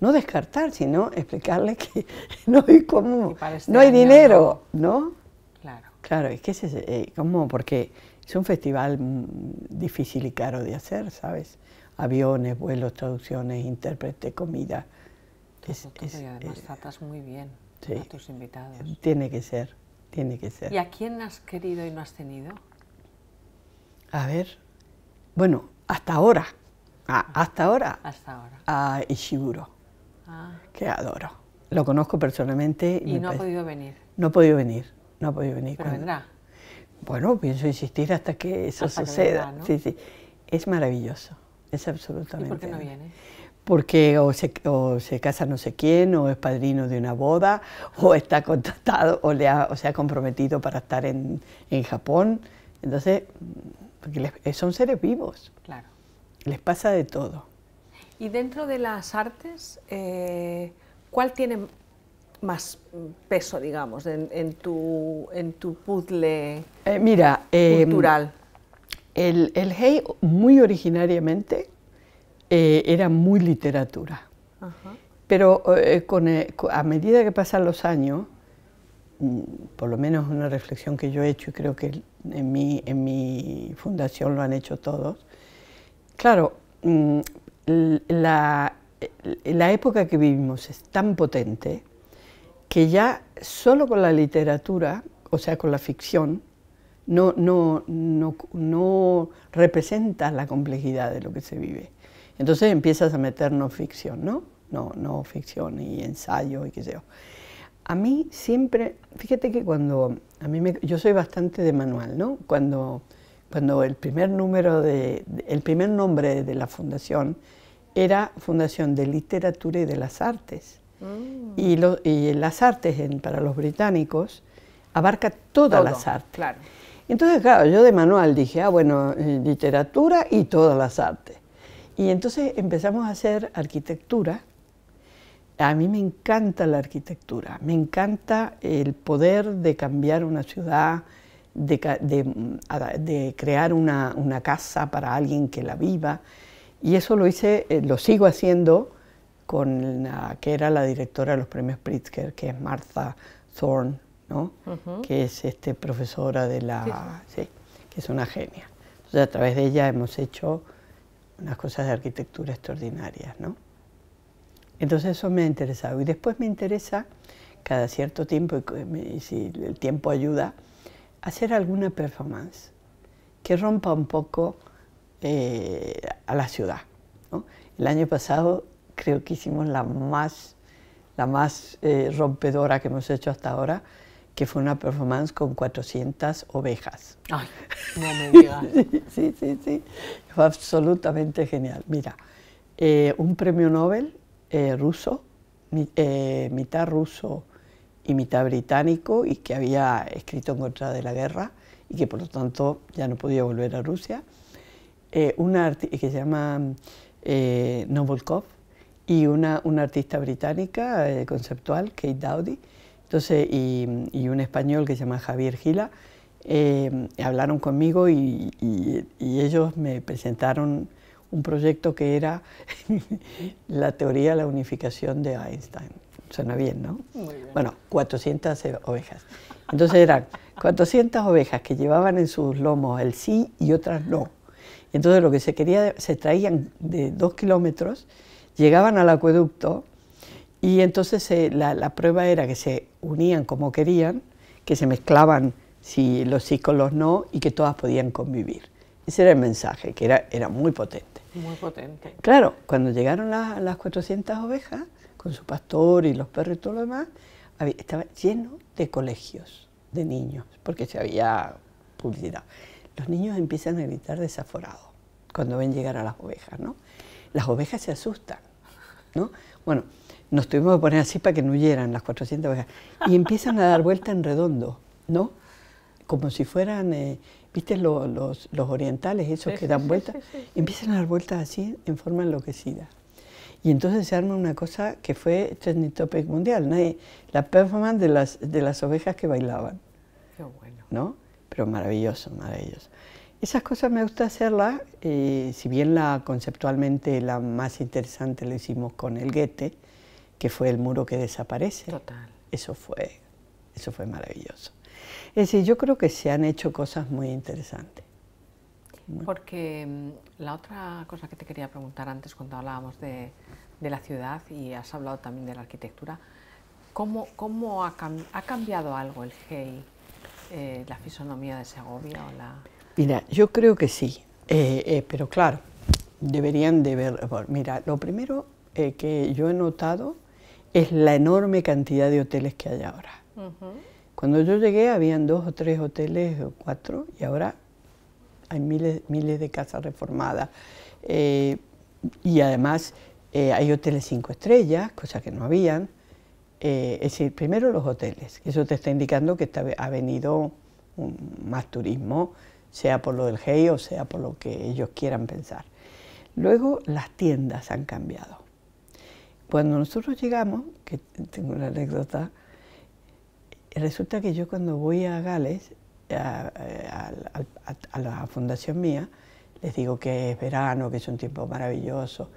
B: No descartar, sino explicarle que (laughs) no hay como este no hay dinero, ¿no? Claro. Claro, es que es eh, como porque es un festival mm, difícil y caro de hacer, ¿sabes? Aviones, vuelos, traducciones, intérprete, comida. es, además eh,
A: tratas muy bien sí. tus invitados.
B: Tiene que ser, tiene que ser.
A: ¿Y a quién has querido y no has tenido?
B: A ver, bueno, hasta ahora, ah, ah. hasta
A: ahora, hasta ahora.
B: a Ishiguro, ah. que adoro. Lo conozco personalmente. ¿Y, no ha podido venir? No ha podido venir, no ha podido venir. vendrá? Bueno, pienso insistir hasta que eso suceda. Sí, sí. Es maravilloso, es absolutamente. por qué no viene? porque o se, casa no sé quién, o es padrino de una boda, (laughs) o está contratado, o, le se ha comprometido para estar en, Japón. Entonces, porque eh, son seres vivos. Claro. Les pasa de todo.
A: Y dentro de las artes, eh, ¿cuál tiene más peso, digamos, en, tu, puzzle eh, mira,
B: em, cultural? El, el Hei, muy originariamente, eh, era muy literatura. Pero eh, eh, a medida que pasan los años, mm, por lo menos una reflexión que yo he hecho y creo que en mi, en mi fundación lo han hecho todos, claro, mm, la, época que vivimos es tan potente que ya solo con la literatura, o sea, con la ficción, no, no, no representa la complejidad de lo que se vive. Entonces empiezas a meter no ficción, ¿no? No, no ficción y ensayo y qué sé yo. A mí siempre, fíjate que cuando, a mí me, yo soy bastante de manual, ¿no? Cuando, cuando el primer número de, el primer nombre de la fundación era Fundación de Literatura y de las Artes. Mm. Y, las artes para los británicos abarca todas las artes. Entonces, claro, yo de manual dije, ah, bueno, eh, literatura y todas las artes. Y entonces empezamos a hacer arquitectura. A mí me encanta la arquitectura, me encanta el poder de cambiar una ciudad, de, de, crear una, una, casa para alguien que la viva. Y eso lo hice, eh, lo sigo haciendo con la que era la directora de los premios Pritzker, que es Martha Thorne, ¿no? que es este, profesora de la... Sí, que es una genia. Entonces a través de ella hemos hecho unas cosas de arquitectura extraordinarias, ¿no? Entonces eso me ha interesado. Y después me interesa, cada cierto tiempo, y si el tiempo ayuda, hacer alguna performance que rompa un poco eh, a la ciudad. El año pasado creo que hicimos la más, eh, rompedora que hemos hecho hasta ahora, que fue una performance con 400 ovejas. Ay, no me digas. (laughs) sí, sí, sí, Fue absolutamente genial. Mira, eh, un premio Nobel eh, ruso, eh, mitad ruso y mitad británico, y que había escrito en contra de la guerra y que por lo tanto ya no podía volver a Rusia. una que se llama Novolkov y una, una artista británica conceptual, Kate Dowdy entonces, y, un español que se llama Javier Gila, eh, hablaron conmigo y, y, ellos me presentaron un proyecto que era (laughs) la teoría de la unificación de Einstein. Suena bien, ¿no? Muy bien. Bueno, 400 ovejas. Entonces eran 400 ovejas que llevaban en sus lomos el sí y otras no. Entonces lo que se quería, se traían de dos kilómetros, llegaban al acueducto, y entonces eh, la, prueba era que se unían como querían, que se mezclaban si los sí los no y que todas podían convivir. Ese era el mensaje, que era, era muy potente.
A: Muy potente.
B: Claro, cuando llegaron las, las 400 ovejas, con su pastor y los perros y todo lo demás, estaba lleno de colegios, de niños, porque se había publicidad. Los niños empiezan a gritar desaforados cuando ven llegar a las ovejas, ¿no? Las ovejas se asustan, ¿no? Bueno, nos tuvimos que poner así para que no huyeran las 400 ovejas. Y empiezan a dar vuelta en redondo, ¿no? Como si fueran, eh, ¿viste los, los, orientales, esos que dan vueltas? empiezan a dar vueltas así en forma enloquecida. Y entonces se arma una cosa que fue trending topic mundial, la performance de las, de las ovejas que bailaban. Qué bueno. ¿No? Pero maravilloso, maravilloso. Esas cosas me gusta hacerlas, eh, si bien la, conceptualmente la más interesante la hicimos con el guete que fue el muro que desaparece. Total. Eso fue, eso fue maravilloso. Es decir, yo creo que se han hecho cosas muy interesantes.
A: Porque mm, la otra cosa que te quería preguntar antes, cuando hablábamos de, la ciudad y has hablado también de la arquitectura, ¿cómo, ha, cambiado algo el GEI, eh, la fisonomía de Segovia? O la...
B: Mira, yo creo que sí, eh, eh, pero claro, deberían de ver, mira, lo primero que yo he notado es la enorme cantidad de hoteles que hay ahora. Cuando yo llegué habían dos o tres hoteles o cuatro y ahora hay miles, de casas reformadas. Eh, y además eh, hay hoteles cinco estrellas, cosa que no habían. Eh, es decir, primero los hoteles, eso te está indicando que ha venido más turismo, sea por lo del GEI o sea por lo que ellos quieran pensar. Luego las tiendas han cambiado. Cuando nosotros llegamos, que tengo una anécdota, resulta que yo cuando voy a Gales, a, la fundación mía, les digo que es verano, que es un tiempo maravilloso,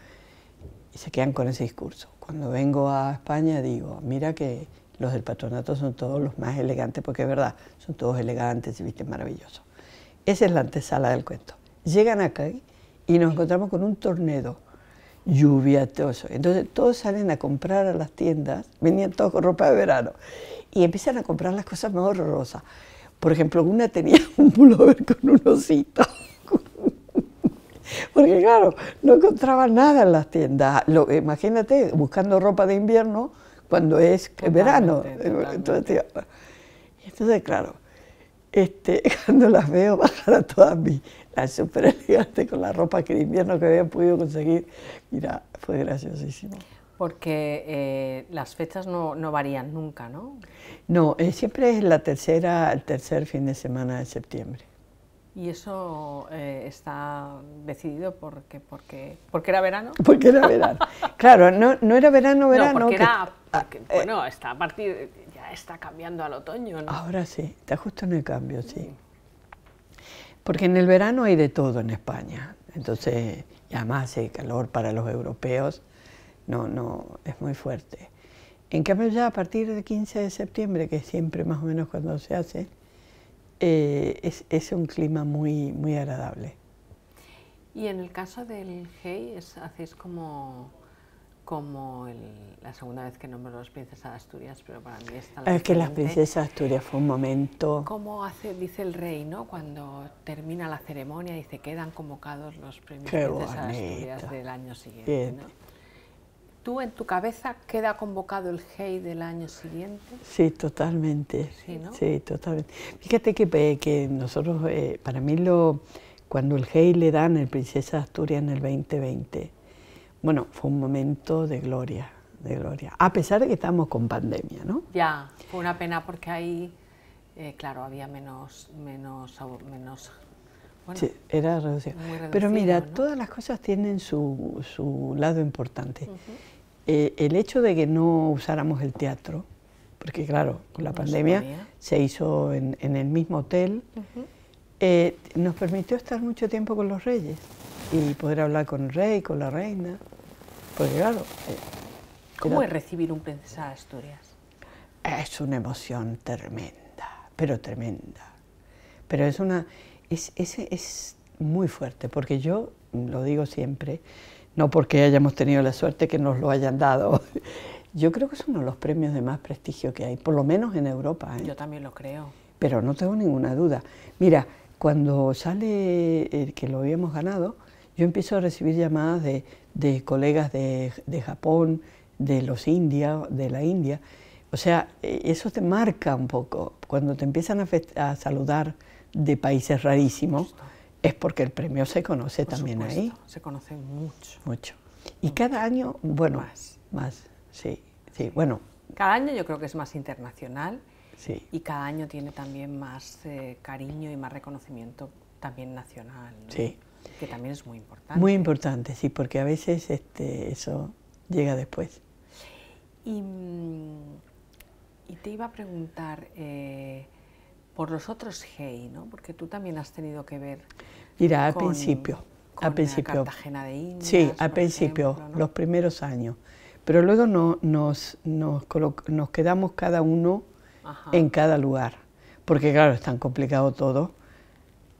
B: y se quedan con ese discurso. Cuando vengo a España digo, mira que los del patronato son todos los más elegantes, porque es verdad, son todos elegantes y visten maravilloso. Esa es la antesala del cuento. Llegan acá y nos encontramos con un tornado lluvia, Entonces todos salen a comprar a las tiendas, venían todos con ropa de verano, y empiezan a comprar las cosas más horrorosas. Por ejemplo, una tenía (laughs) un pullover con un osito. (laughs) Porque claro, no encontraba nada en las tiendas. imagínate, buscando ropa de invierno cuando es verano. Eh, Entonces, claro, este, (laughs) cuando las veo bajar a todas mis, las súper elegantes con la ropa que de invierno que había podido conseguir, mira, fue graciosísimo.
A: Porque eh, las fechas no, varían nunca, ¿no?
B: No, eh, siempre es la tercera, el tercer fin de semana de septiembre.
A: ¿Y eso eh, está decidido porque, porque, porque era verano? (laughs) Porque
B: era verano. claro, no, no era verano, verano. No, porque era,
A: bueno, está a partir, está cambiando al otoño, ¿no? Ahora
B: sí, está justo en el cambio, sí. Porque en el verano hay de todo en España, entonces ya además el calor para los europeos, no, no, es muy fuerte. En cambio ya a partir del 15 de septiembre, que es siempre más o menos cuando se hace, eh, es, un clima muy, muy agradable.
A: Y en el caso del hey es, hacéis como como el, la segunda vez que a las princesas de Asturias, pero para mí está la Es que las princesas
B: de Asturias fue un momento...
A: Como dice el rey, ¿no? Cuando termina la ceremonia, dice, quedan convocados los premios de Asturias del año siguiente, ¿Tú en tu cabeza queda convocado el GEI del año siguiente?
B: Sí, totalmente. Sí, totalmente. Fíjate que, eh, que nosotros, eh, para mí, lo, cuando el GEI le dan el Princesa de Asturias en el 2020, bueno, fue un momento de gloria, de gloria, a pesar de que estamos con pandemia, ¿no?
A: Ya, fue una pena porque ahí, eh, claro, había menos, menos, menos sí,
B: era reducido. Pero mira, todas las cosas tienen su, su lado importante. Eh, el hecho de que no usáramos el teatro, porque claro, con la pandemia se, hizo en, en, el mismo hotel. Eh, nos permitió estar mucho tiempo con los reyes y poder hablar con el rey, con la reina, porque claro... Eh,
A: ¿Cómo es recibir un princesa de Asturias?
B: Es una emoción tremenda, pero tremenda. Pero es una... es, es, muy fuerte, porque yo, lo digo siempre, no porque hayamos tenido la suerte que nos lo hayan dado. (laughs) Yo creo que es uno de los premios de más prestigio que hay, por lo menos en Europa. ¿eh? Yo
A: también lo creo.
B: Pero no tengo ninguna duda. Mira, cuando sale el que lo habíamos ganado, yo empiezo a recibir llamadas de, colegas de, Japón, de los India, de la India. O sea, e, eso te marca un poco. Cuando te empiezan a, saludar de países rarísimos, es porque el premio se conoce también ahí.
A: Se conoce mucho. Mucho. Y cada año, bueno,
B: más. Más, sí, sí. Bueno.
A: Cada año yo creo que es más internacional y cada año tiene también más eh, cariño y más reconocimiento también nacional. Que también es muy importante. Muy
B: importante, sí, porque a veces este, eso llega después.
A: Mm, y, te iba a preguntar eh, por los otros GEI, ¿no? Porque tú también has tenido que ver. Mira, al principio.
B: al principio. Cartagena de Indias, sí, al principio, los primeros años. Pero luego no, nos, nos, nos quedamos cada uno en cada lugar, porque claro, es tan complicado todo.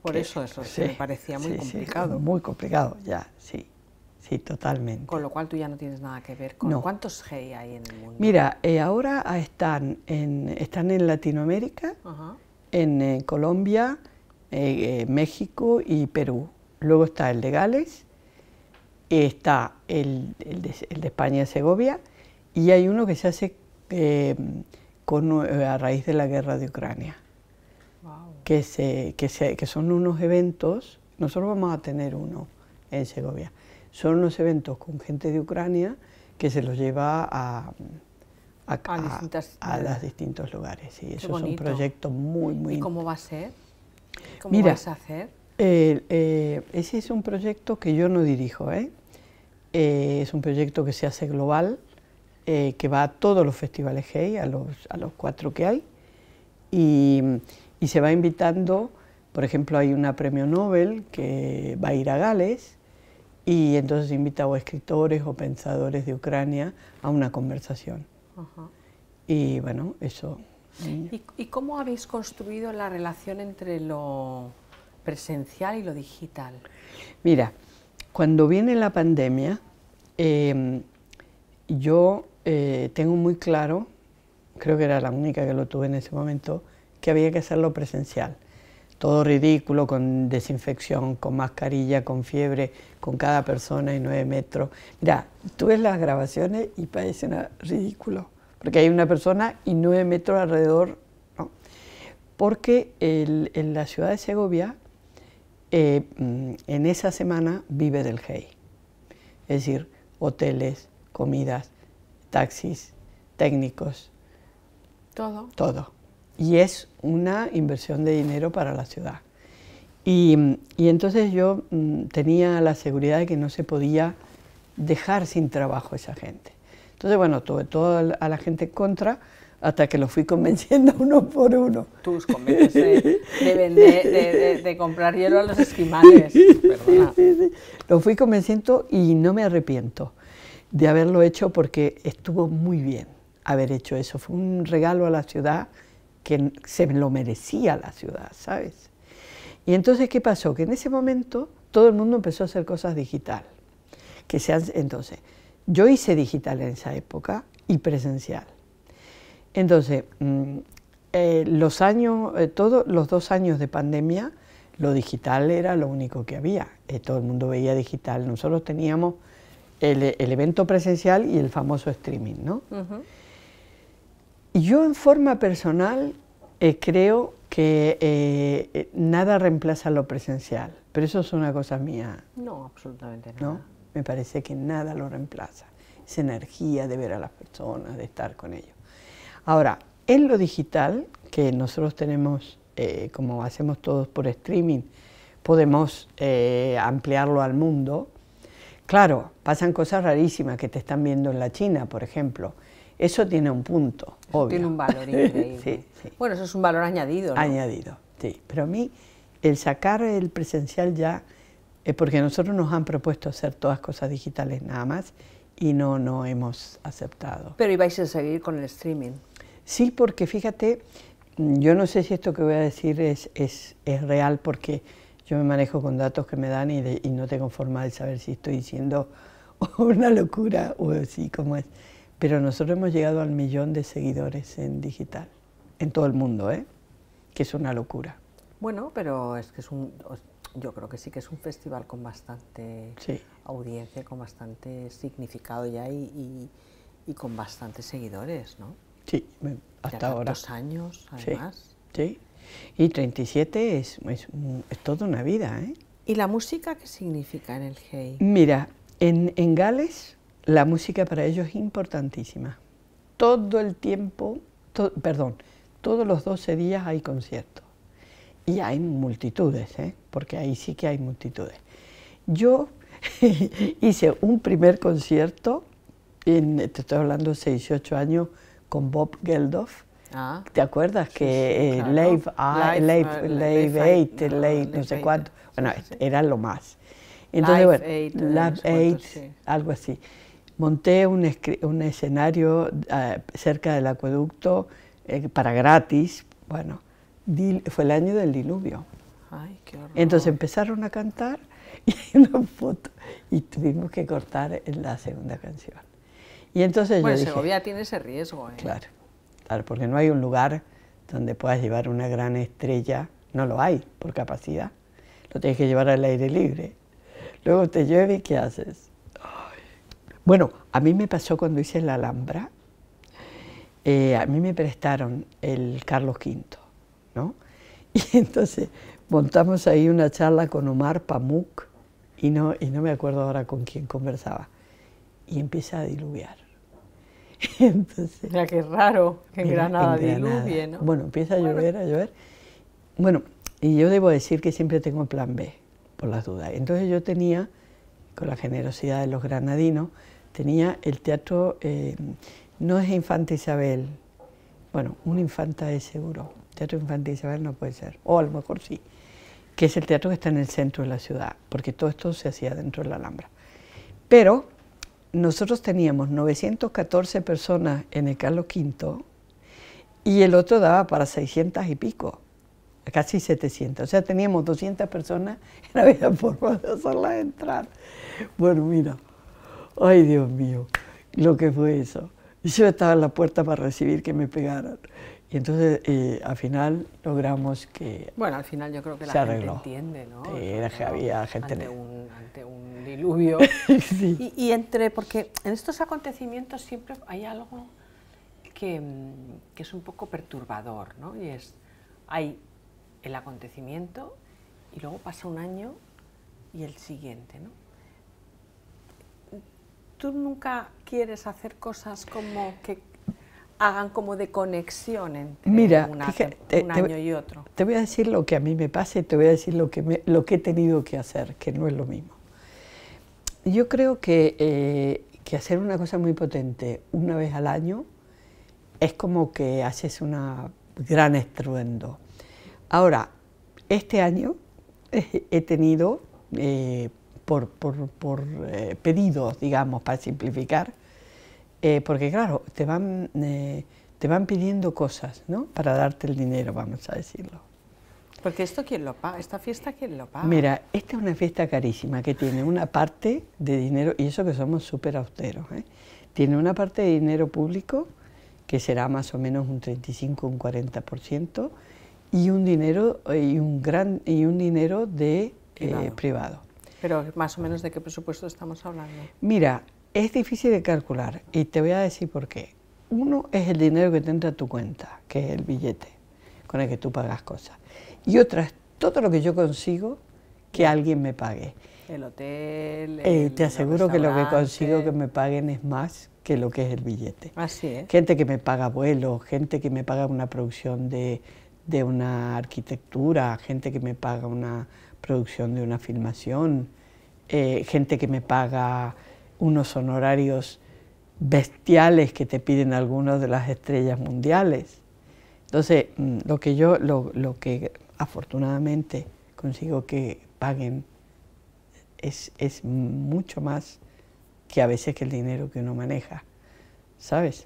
A: Por eso eso me parecía muy complicado. muy complicado, ya,
B: sí, sí, totalmente. Con
A: lo cual tú ya no tienes nada que ver con cuántos GEI hay en el mundo.
B: Mira, eh, ahora están en, están en Latinoamérica, en eh, Colombia, eh, México y Perú. Luego está el de Gales, está el, de, el de España, Segovia, y hay uno que se hace eh, a raíz de la guerra de Ucrania. Que, se, que, son unos eventos, nosotros vamos a tener uno en Segovia, son unos eventos con gente de Ucrania que se los lleva a, a, a, distintas, distintos lugares. Y eso es un proyecto muy, muy... ¿Y cómo
A: va a ser? ¿Cómo Mira, vas a hacer?
B: Eh, ese es un proyecto que yo no dirijo, ¿eh? es un proyecto que se hace global eh, que va a todos los festivales gay, a los, a los cuatro que hay, y, se va invitando, por ejemplo, hay una premio Nobel que va a ir a Gales, y entonces invita a escritores o pensadores de Ucrania a una conversación. Y bueno, eso.
A: ¿Y, ¿Y cómo habéis construido la relación entre lo presencial y lo digital?
B: Mira, cuando viene la pandemia, em, yo eh, tengo muy claro, creo que era la única que lo tuve en ese momento, que había que hacerlo presencial. Todo ridículo, con desinfección, con mascarilla, con fiebre, con cada persona y nueve metros. Mira, tú ves las grabaciones y parece ridículo, porque hay una persona y nueve metros alrededor. Porque en la ciudad de Segovia, eh, mm, en esa semana vive del GEI. Es decir, hoteles, comidas, taxis, técnicos. Todo. Todo. Y es una inversión de dinero para la ciudad. Y, entonces yo mm, tenía la seguridad de que no se podía dejar sin trabajo a esa gente. Entonces, bueno, tuve toda a la gente contra hasta que lo fui (laughs) convenciendo uno por uno. Tus convences
A: de, comprar hielo a los esquimales. Perdona.
B: Los fui convenciendo y no me arrepiento de haberlo hecho porque estuvo muy bien haber hecho eso. Fue un regalo a la ciudad que se lo merecía la ciudad, ¿sabes? Y entonces, ¿qué pasó? Que en ese momento todo el mundo empezó a hacer cosas digital. Que sean, entonces, yo hice digital en esa época y presencial. Entonces, mm, eh, los años, eh, todos los dos años de pandemia, lo digital era lo único que había. Eh, todo el mundo veía digital. Nosotros teníamos el, evento presencial y el famoso streaming, ¿no? Yo en forma personal eh, creo que eh, eh, nada reemplaza lo presencial, pero eso es una cosa mía.
A: No, absolutamente nada. ¿no?
B: Me parece que nada lo reemplaza. Esa energía de ver a las personas, de estar con ellos. Ahora, en lo digital, que nosotros tenemos, como hacemos todos por streaming, podemos ampliarlo al mundo Claro, pasan cosas rarísimas que te están viendo en la China, por ejemplo. Eso tiene un punto, obvio. Tiene un valor (laughs)
A: Bueno, eso es un valor añadido,
B: Añadido, sí. Pero a mí, el sacar el presencial ya, es porque nosotros nos han propuesto hacer todas cosas digitales nada más y no, no hemos aceptado.
A: Pero ibais a seguir con el streaming.
B: Sí, porque fíjate, mm, yo no sé si esto que voy a decir es, es, es real, porque yo me manejo con datos que me dan y, no tengo forma de saber si estoy diciendo (laughs) una locura o sí, como es. Pero nosotros hemos llegado al millón de seguidores en digital, en todo el mundo, ¿eh? que es una locura.
A: Bueno, pero es que es un, yo creo que sí que es un festival con bastante audiencia, con bastante significado ya y, y, con bastantes seguidores, ¿no?
B: Sí, hasta ahora. Dos
A: años, además.
B: Sí, sí. Y 37 es, es, toda una
A: vida. ¿eh? ¿Y la música qué significa en el Hey?
B: Mira, en, Gales la música para ellos es importantísima.
A: Todo el tiempo,
B: perdón, todos los 12 días hay conciertos. Y hay multitudes, ¿eh? porque ahí sí que hay multitudes. Yo (laughs) hice un primer concierto, te estoy hablando 6, 8 años, con Bob Geldof, Ah. ¿Te acuerdas que Live 8, eh, no, no sé cuánto? Bueno, era lo más.
A: Entonces, bueno, Live 8,
B: algo así. Monté un, escenario eh, cerca del acueducto eh, para gratis. Bueno, fue el año del diluvio. Ay, qué horror. Entonces empezaron a cantar y (laughs) tuvimos que cortar la segunda canción. Y entonces bueno, yo dije, Segovia
A: tiene ese riesgo. ¿eh? Claro
B: porque no hay un lugar donde puedas llevar una gran estrella, no lo hay por capacidad, lo tienes que llevar al aire libre. Luego te llueve y ¿qué haces? Bueno, a mí me pasó cuando hice la Alhambra, eh, a mí me prestaron el Carlos V, ¿no? (laughs) Y entonces montamos ahí una charla con Omar Pamuk y no, y no me acuerdo ahora con quién conversaba. Y empieza a diluviar.
A: (laughs) Entonces, mira, qué raro que en Granada, en ¿no? Bueno,
B: empieza a llover, a llover. Bueno, y yo debo decir que siempre tengo plan B, por las dudas. Entonces yo tenía, con la generosidad de los granadinos, tenía el teatro, eh, no es Infanta Isabel, bueno, un infanta es seguro, teatro Infanta Isabel no puede ser, o a lo mejor sí, que es el teatro que está en el centro de la ciudad, porque todo esto se hacía dentro de la Alhambra. Pero nosotros teníamos 914 personas en el Carlos V y el otro daba para 600 y pico, casi 700. O sea, teníamos 200 personas y (laughs) no había forma de hacerlas entrar. Bueno, mira, ay Dios mío, lo que fue eso. yo estaba en la puerta para recibir que me pegaran. Y entonces eh, al final logramos que... Bueno, al final yo creo que la gente entiende, ¿no? Sí, era que había gente...
A: Ante un, diluvio. (laughs) y, entre, porque en estos acontecimientos siempre hay algo que, mm, que, es un poco perturbador, ¿no? Y es, hay el acontecimiento y luego pasa un año y el siguiente, ¿no? Tú nunca quieres hacer cosas como que hagan como de conexión entre un año y otro.
B: Te voy a decir lo que a mí me pasa y te voy a decir lo que, lo que he tenido que hacer, que no es lo mismo. Yo creo que, eh, que hacer una cosa muy potente una vez al año es como que haces un gran estruendo. Ahora, este año he tenido, eh, por, por, eh, pedidos, digamos, para simplificar, eh, porque claro, te van, eh, te van pidiendo cosas, ¿no? Para darte el dinero, vamos a decirlo.
A: Porque esto quién lo paga, esta fiesta quién lo paga. Mira,
B: esta es una fiesta carísima que tiene una parte de dinero, y eso que somos súper austeros, ¿eh? tiene una parte de dinero público, que será más o menos un 35, un 40%, y un dinero, y un gran, y un dinero de privado. privado.
A: Pero más o menos de qué presupuesto estamos hablando.
B: Mira, es difícil de calcular y te voy a decir por qué. Uno es el dinero que te entra a tu cuenta, que es el billete con el que tú pagas cosas. Y otra es todo lo que yo consigo que alguien me pague.
A: El hotel. Eh, te aseguro que lo que consigo
B: que me paguen es más que lo que es el billete. Así es. Gente que me paga vuelos, gente que me paga una producción de, una arquitectura, gente que me paga una producción de una filmación, eh, gente que me paga unos honorarios bestiales que te piden algunas de las estrellas mundiales. Entonces, mm, lo que yo, lo, lo que afortunadamente consigo que paguen es, es, mucho más que a veces que el dinero que uno maneja, ¿sabes?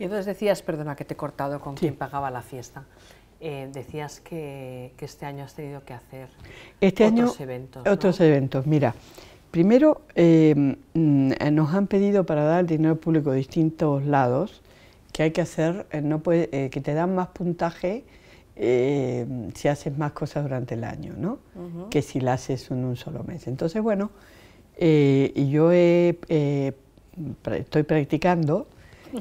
A: Y entonces decías, perdona que te he cortado con quien pagaba la fiesta, eh, decías que, que, este año has tenido que hacer este otros eventos. Otros
B: eventos, mira, Primero, em, mm, nos han pedido para dar el dinero público distintos lados que hay que hacer, eh, no eh, que te dan más puntaje em, si haces más cosas durante el año, ¿no? Que si las haces en un solo mes. Entonces, bueno, eh, yo he, estoy practicando hmm.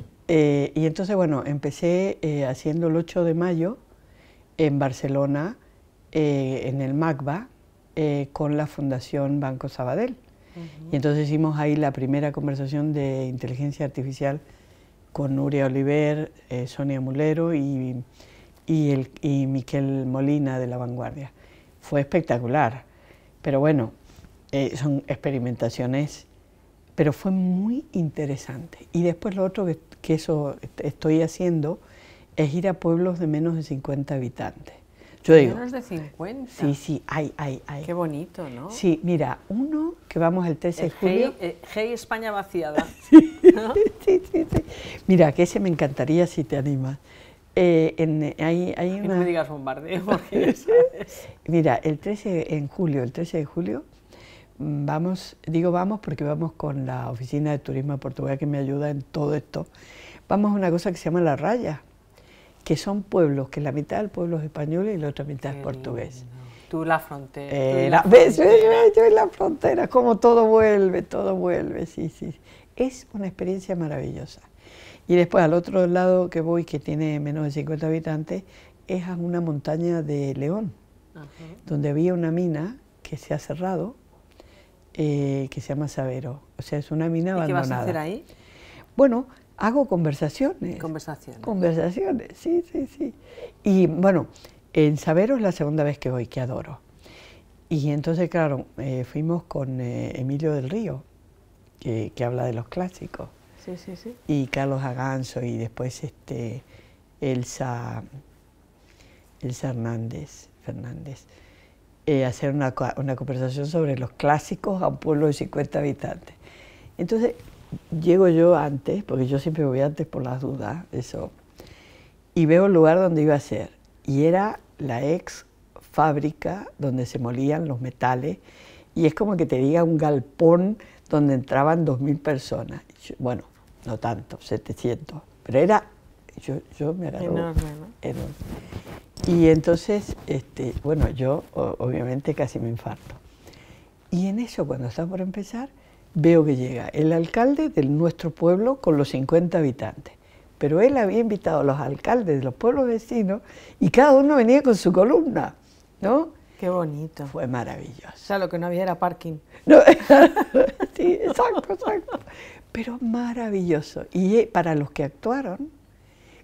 B: y entonces, bueno, empecé haciendo el 8 de mayo en Barcelona, en el MACBA, eh, con la Fundación Banco Sabadell. Y entonces hicimos ahí la primera conversación de inteligencia artificial con Nuria Oliver, eh, Sonia Mulero y, y, el, Miquel Molina de La Vanguardia. Fue espectacular, pero bueno, eh, son experimentaciones, pero fue muy interesante. Y después lo otro que, que eso estoy haciendo es ir a pueblos de menos de 50 habitantes de
A: 50. Sí,
B: sí, hay, hay, hay. Qué
A: bonito, ¿no? Sí, mira, uno
B: que vamos el 13 de julio.
A: Hey, eh, hey España vaciada. (laughs) sí, sí,
B: sí, Mira, que se me encantaría si te animas. Eh, no me digas
A: bombardeo, (laughs)
B: Mira, el 13 en julio, el 13 de julio, mm, vamos, digo vamos porque vamos con la Oficina de Turismo de Portugal que me ayuda en todo esto, vamos a una cosa que se llama La Raya que son pueblos, que la mitad del pueblo es español y la otra mitad es portugués.
A: Tú la eh, frontera. Yo la
B: frontera, como todo vuelve, todo vuelve, sí, sí. Es una experiencia maravillosa. Y después al otro lado que voy, que tiene menos de 50 habitantes, es a una montaña de León, donde había una mina que se ha cerrado, eh, que se llama Savero. O sea, es una mina ¿Qué vas a hacer
A: ahí? Bueno, hago conversaciones. Conversaciones. Conversaciones,
B: sí, sí, sí. Y bueno, en Saberos la segunda vez que voy, que adoro. Y entonces, claro, eh, fuimos con eh, Emilio del Río, que, habla de los clásicos. Sí, sí, sí. Y Carlos Aganzo y después este, Elsa, Elsa Hernández, Fernández. Eh, hacer una, una conversación sobre los clásicos a un pueblo de 50 habitantes. Entonces, llego yo antes, porque yo siempre voy antes por las dudas, eso, y veo el lugar donde iba a ser. Y era la ex fábrica donde se molían los metales, y es como que te diga un galpón donde entraban dos 2.000 personas. bueno, no tanto, 700, pero era, yo, yo me agarró enorme, enorme. Y entonces, este, bueno, yo obviamente casi me infarto. Y en eso, cuando está por empezar, veo que llega el alcalde de nuestro pueblo con los 50 habitantes. Pero él había invitado a los alcaldes de los pueblos vecinos y cada uno venía con su columna, ¿no? Qué bonito. Fue maravilloso.
A: O sea, lo que no había era parking. (laughs) sí, exacto, exacto.
B: Pero maravilloso. Y eh, para los que actuaron,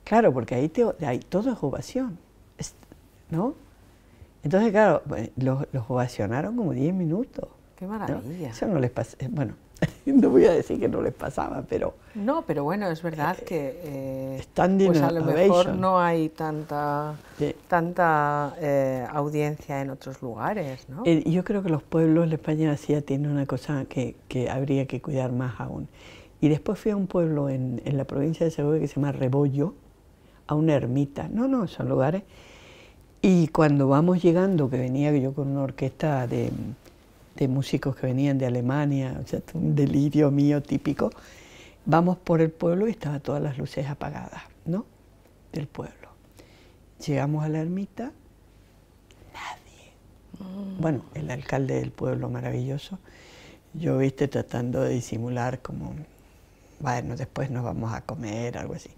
B: claro, porque ahí, te, todo es ovación, ¿no? Entonces, claro, los, los ovacionaron como 10 minutos.
A: Qué maravilla. Eso
B: no les pasa. Eh, bueno,
A: (laughs) no voy a decir que
B: no les pasaba, pero...
A: No, pero bueno, es verdad eh, que eh,
B: pues a lo mejor no
A: hay tanta, tanta eh, audiencia en otros lugares, ¿no? Eh,
B: yo creo que los pueblos, de España hacía, tiene una cosa que, que, habría que cuidar más aún. Y después fui a un pueblo en, en la provincia de Segovia que se llama Rebollo, a una ermita. No, no, son lugares... Y cuando vamos llegando, que venía yo con una orquesta de de músicos que venían de Alemania, o sea, un delirio mío típico. Vamos por el pueblo y estaban todas las luces apagadas, ¿no? Del pueblo. Llegamos a la ermita, nadie. Mm. Bueno, el alcalde del pueblo maravilloso, yo viste tratando de disimular como, bueno, después nos vamos a comer, algo así.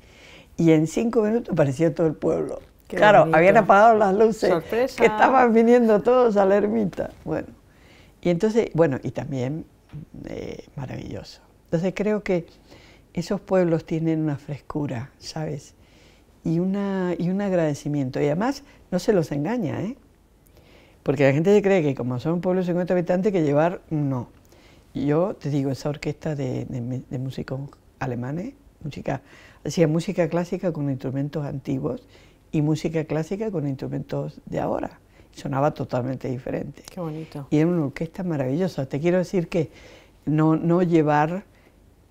B: Y en cinco minutos apareció todo el pueblo. claro, habían apagado las luces, Sorpresa. que estaban viniendo todos a la ermita. Bueno, y entonces, bueno, y también eh, maravilloso. Entonces creo que esos pueblos tienen una frescura, ¿sabes? Y, una, y un agradecimiento. Y además no se los engaña, ¿eh? Porque la gente se cree que como son pueblos de 50 habitantes que llevar, no. Yo te digo, esa orquesta de, de músicos alemanes, música, hacía música clásica con instrumentos antiguos y música clásica con instrumentos de ahora sonaba totalmente diferente. Qué bonito. Y era una orquesta maravillosa. Te quiero decir que no, no llevar,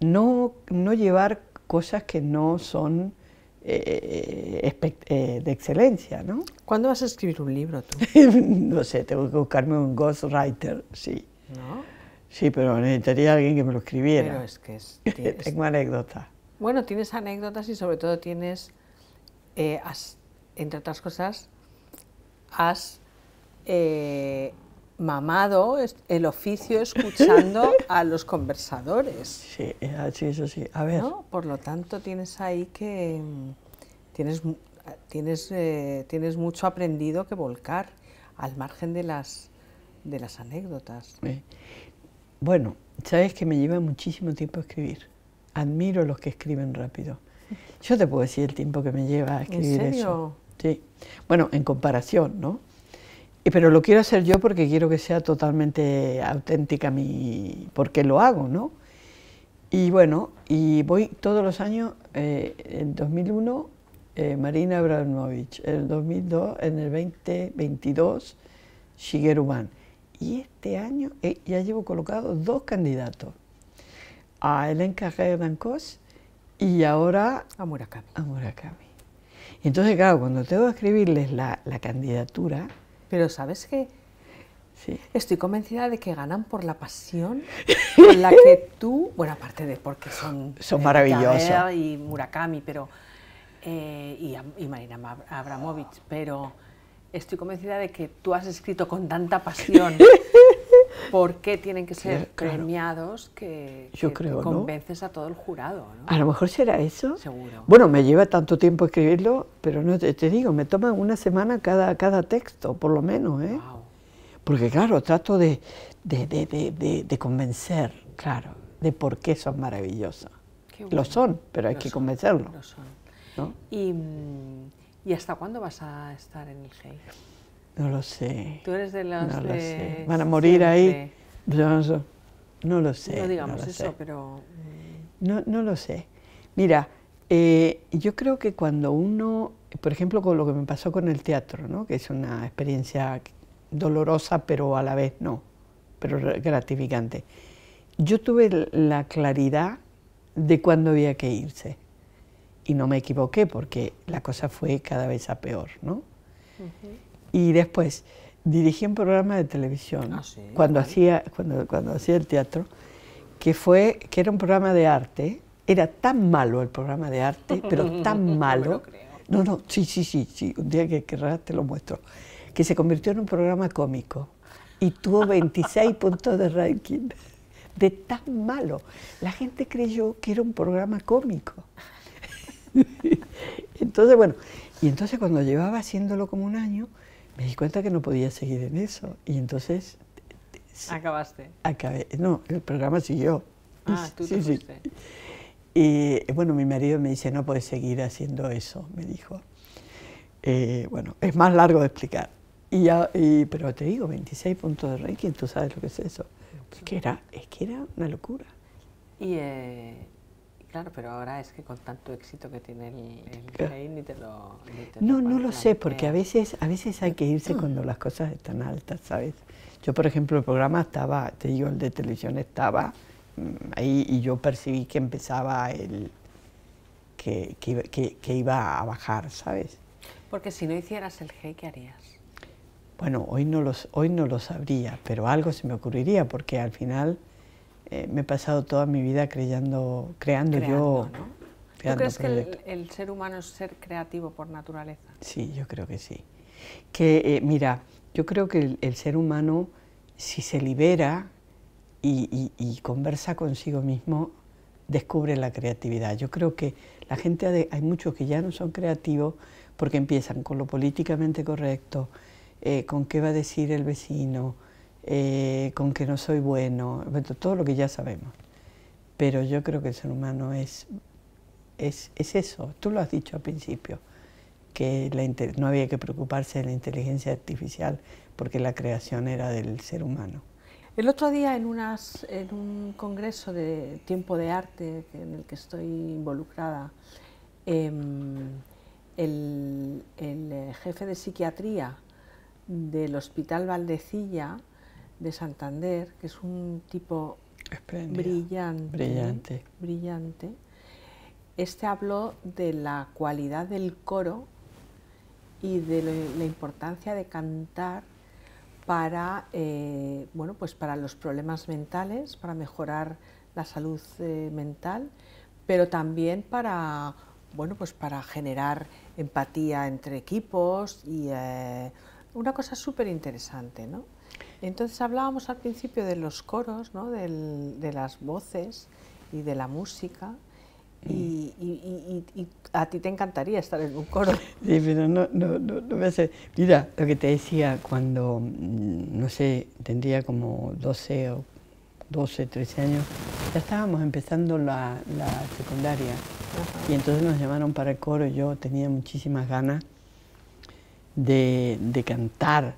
B: no, no llevar cosas que no son eh, eh, de excelencia, ¿no? ¿Cuándo vas a escribir un libro tú? (laughs) no sé, tengo que buscarme un ghostwriter, sí. ¿No? Sí, pero necesitaría alguien que me lo escribiera. Pero es que es, (laughs) tengo anécdotas.
A: Bueno, tienes anécdotas y sobre todo tienes, eh, entre otras cosas, has eh, mamado el oficio escuchando a los conversadores. (laughs) Ah, sí, eso sí. A ver. Por lo tanto, tienes ahí que. Mm, tienes, tienes, eh, tienes mucho aprendido que volcar, al margen de las, de las anécdotas.
B: Eh, bueno, sabes que me lleva muchísimo tiempo escribir. Admiro los que escriben rápido. (laughs) Yo te puedo decir el tiempo que me lleva a escribir eso. Sí. Bueno, en comparación, ¿no? pero lo quiero hacer yo porque quiero que sea totalmente auténtica mi, porque lo hago, ¿no? Y bueno, y voy todos los años, eh, en 2001 eh, Marina Abramovich, en el 2002, en el 2022 Shigeru Ban. Y este año eh, ya llevo colocado dos candidatos, a Helen de Dancos y ahora a Murakami. Entonces, claro, cuando tengo que escribirles la, la candidatura,
A: pero ¿sabes qué? Estoy convencida de que ganan por la pasión (laughs) con la que tú, bueno, aparte de porque son, son maravillosos. Y Murakami, pero, eh, y, y, Marina Abramovich, pero estoy convencida de que tú has escrito con tanta pasión (laughs) ¿Por qué tienen que ser premiados que,
B: convences
A: a todo el jurado?
B: ¿no? A lo mejor será eso. Seguro. Bueno, me lleva tanto tiempo escribirlo, pero no te, digo, me toma una semana cada, texto, por lo menos. ¿eh? Wow. Porque claro, trato de, convencer, claro, de por qué son maravillosas.
A: Lo son, pero hay que convencerlo. Mm, ¿Y, hasta cuándo vas a estar en el GEI?
B: No lo sé. Tú eres de los no Lo sé. Van a morir ahí. No, lo sé. No digamos eso,
A: pero... Mm.
B: No, no lo sé. Mira, eh, yo creo que cuando uno, por ejemplo, con lo que me pasó con el teatro, ¿no? que es una experiencia dolorosa, pero a la vez no, pero gratificante, yo tuve la claridad de cuándo había que irse. Y no me equivoqué porque la cosa fue cada vez a peor, ¿no? Y después dirigí un programa de televisión ah, cuando, hacía, cuando, hacía el teatro, que, fue, que era un programa de arte. Era tan malo el programa de arte, pero (laughs) tan malo. No, no, sí, sí, sí, sí. Un día que querrás te lo muestro. Que se convirtió en un programa cómico y tuvo 26 (laughs) puntos de ranking. De tan malo. La gente creyó que era un programa cómico. (laughs) Entonces, bueno, y entonces cuando llevaba haciéndolo como un año, me di cuenta que no podía seguir en eso. Y entonces... Acabaste. Acabé. No, el programa siguió. Ah, tú sí, Y bueno, mi marido me dice, no puedes seguir haciendo eso, me dijo. Eh, bueno, es más largo de explicar. Y ya, y, pero te digo, 26 puntos de ranking, tú sabes lo que es eso. Es que era, es que era una locura.
A: Y, eh, Claro, pero ahora es que con tanto éxito que tiene el, el ni te lo... no, no lo sé, porque a
B: veces, a veces hay que irse cuando las cosas están altas, ¿sabes? Yo, por ejemplo, el programa estaba, te digo, el de televisión estaba mm, ahí y yo percibí que empezaba el... que, que, que, iba a bajar, ¿sabes?
A: Porque si no hicieras el G, ¿qué harías?
B: Bueno, hoy no, los, hoy no lo sabría, pero algo se me ocurriría, porque al final eh, me he pasado toda mi vida creyendo, creando, yo. ¿no?
A: ¿Tú crees que el, ser humano es ser creativo por naturaleza?
B: Sí, yo creo que sí. Que, eh, mira, yo creo que el, ser humano, si se libera y, conversa consigo mismo, descubre la creatividad. Yo creo que la gente, hay muchos que ya no son creativos porque empiezan con lo políticamente correcto, eh, con qué va a decir el vecino, eh, con que no soy bueno, todo lo que ya sabemos. Pero yo creo que el ser humano es, es, es eso, tú lo has dicho al principio, que no había que preocuparse de la inteligencia artificial porque la creación era del ser humano.
A: El otro día en, un congreso de tiempo de arte en el que estoy involucrada, em, el, eh, jefe de psiquiatría del Hospital Valdecilla de Santander, que es un tipo brillante, brillante, Este habló de la cualidad del coro y de la importancia de cantar para, eh, bueno, pues para los problemas mentales, para mejorar la salud eh, mental, pero también para, bueno, pues para generar empatía entre equipos y eh, una cosa súper interesante, ¿no? Entonces hablábamos al principio de los coros, ¿no? de las voces y de la música. Mm. Y, a ti te encantaría estar en un coro. (laughs) Sí,
B: pero no, no, no, me hace... Mira, lo que te decía cuando, mm, no sé, tendría como 12 o 12, 13 años, ya estábamos empezando la, secundaria y entonces nos llamaron para el coro, y yo tenía muchísimas ganas de cantar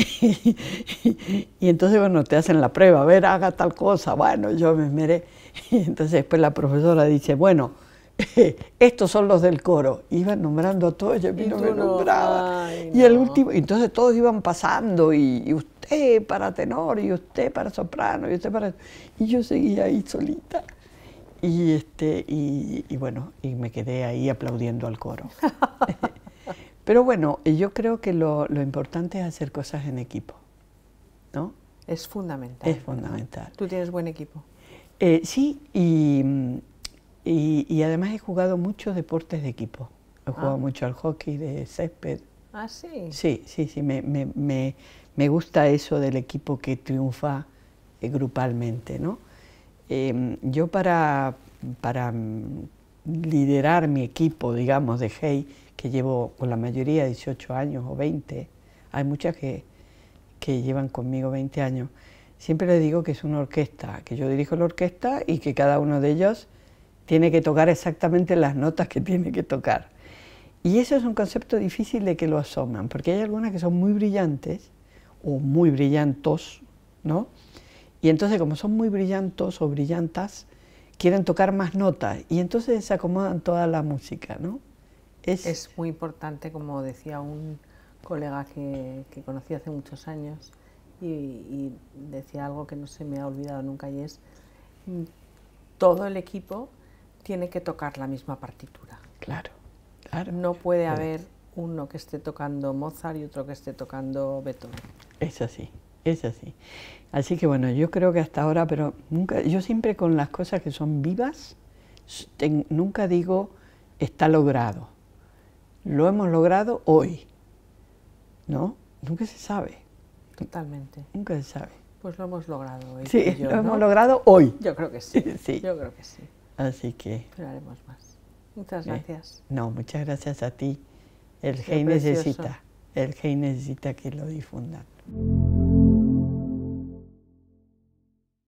B: (laughs) y entonces, bueno, te hacen la prueba, a ver, haga tal cosa. Bueno, yo me esmeré. (laughs) Y entonces después la profesora dice, bueno, (laughs) estos son los del coro. Iban nombrando a todos, yo a mí no me nombraba. y el último, entonces todos iban pasando, y, usted para tenor, y usted para soprano, y usted para... Y yo seguía ahí solita. Y, este, y, y bueno, y me quedé ahí aplaudiendo al coro. Pero bueno, yo creo que lo, importante es hacer cosas en equipo, ¿no?
A: Es fundamental. Es
B: fundamental.
A: ¿Tú tienes buen equipo?
B: Eh, sí, y, además he jugado muchos deportes de equipo. He jugado ah. mucho al hockey de césped.
A: Ah, sí. Sí,
B: sí, sí. Me, gusta eso del equipo que triunfa eh, grupalmente, ¿no? Em, yo para, para mm, liderar mi equipo, digamos, de Hey, que llevo con la mayoría 18 años o 20, hay muchas que, llevan conmigo 20 años, siempre les digo que es una orquesta, que yo dirijo la orquesta y que cada uno de ellos tiene que tocar exactamente las notas que tiene que tocar. Y eso es un concepto difícil de que lo asoman, porque hay algunas que son muy brillantes o muy brillantos, ¿no? Y entonces como son muy brillantos o brillantas, quieren tocar más notas
A: y entonces se acomodan toda la música, ¿no? Es, muy importante, como decía un colega que, conocí hace muchos años, y, decía algo que no se me ha olvidado nunca y es todo el equipo tiene que tocar la misma partitura. Claro, claro. No puede haber uno que esté tocando Mozart y otro que esté tocando Beethoven.
B: Es así, es así. Así que bueno, yo creo que hasta ahora, pero nunca, yo siempre con las cosas que son vivas, nunca digo está logrado lo hemos logrado hoy. ¿No? Nunca se sabe. Totalmente. Nunca se sabe. Pues
A: lo hemos logrado hoy. Sí, lo hemos logrado hoy. Yo creo que (laughs) sí. Yo creo que sí.
B: Así que.
A: Pero haremos más. Muchas ¿eh? gracias.
B: no, muchas gracias a ti. El Hey necesita, el Hey necesita que lo difundan.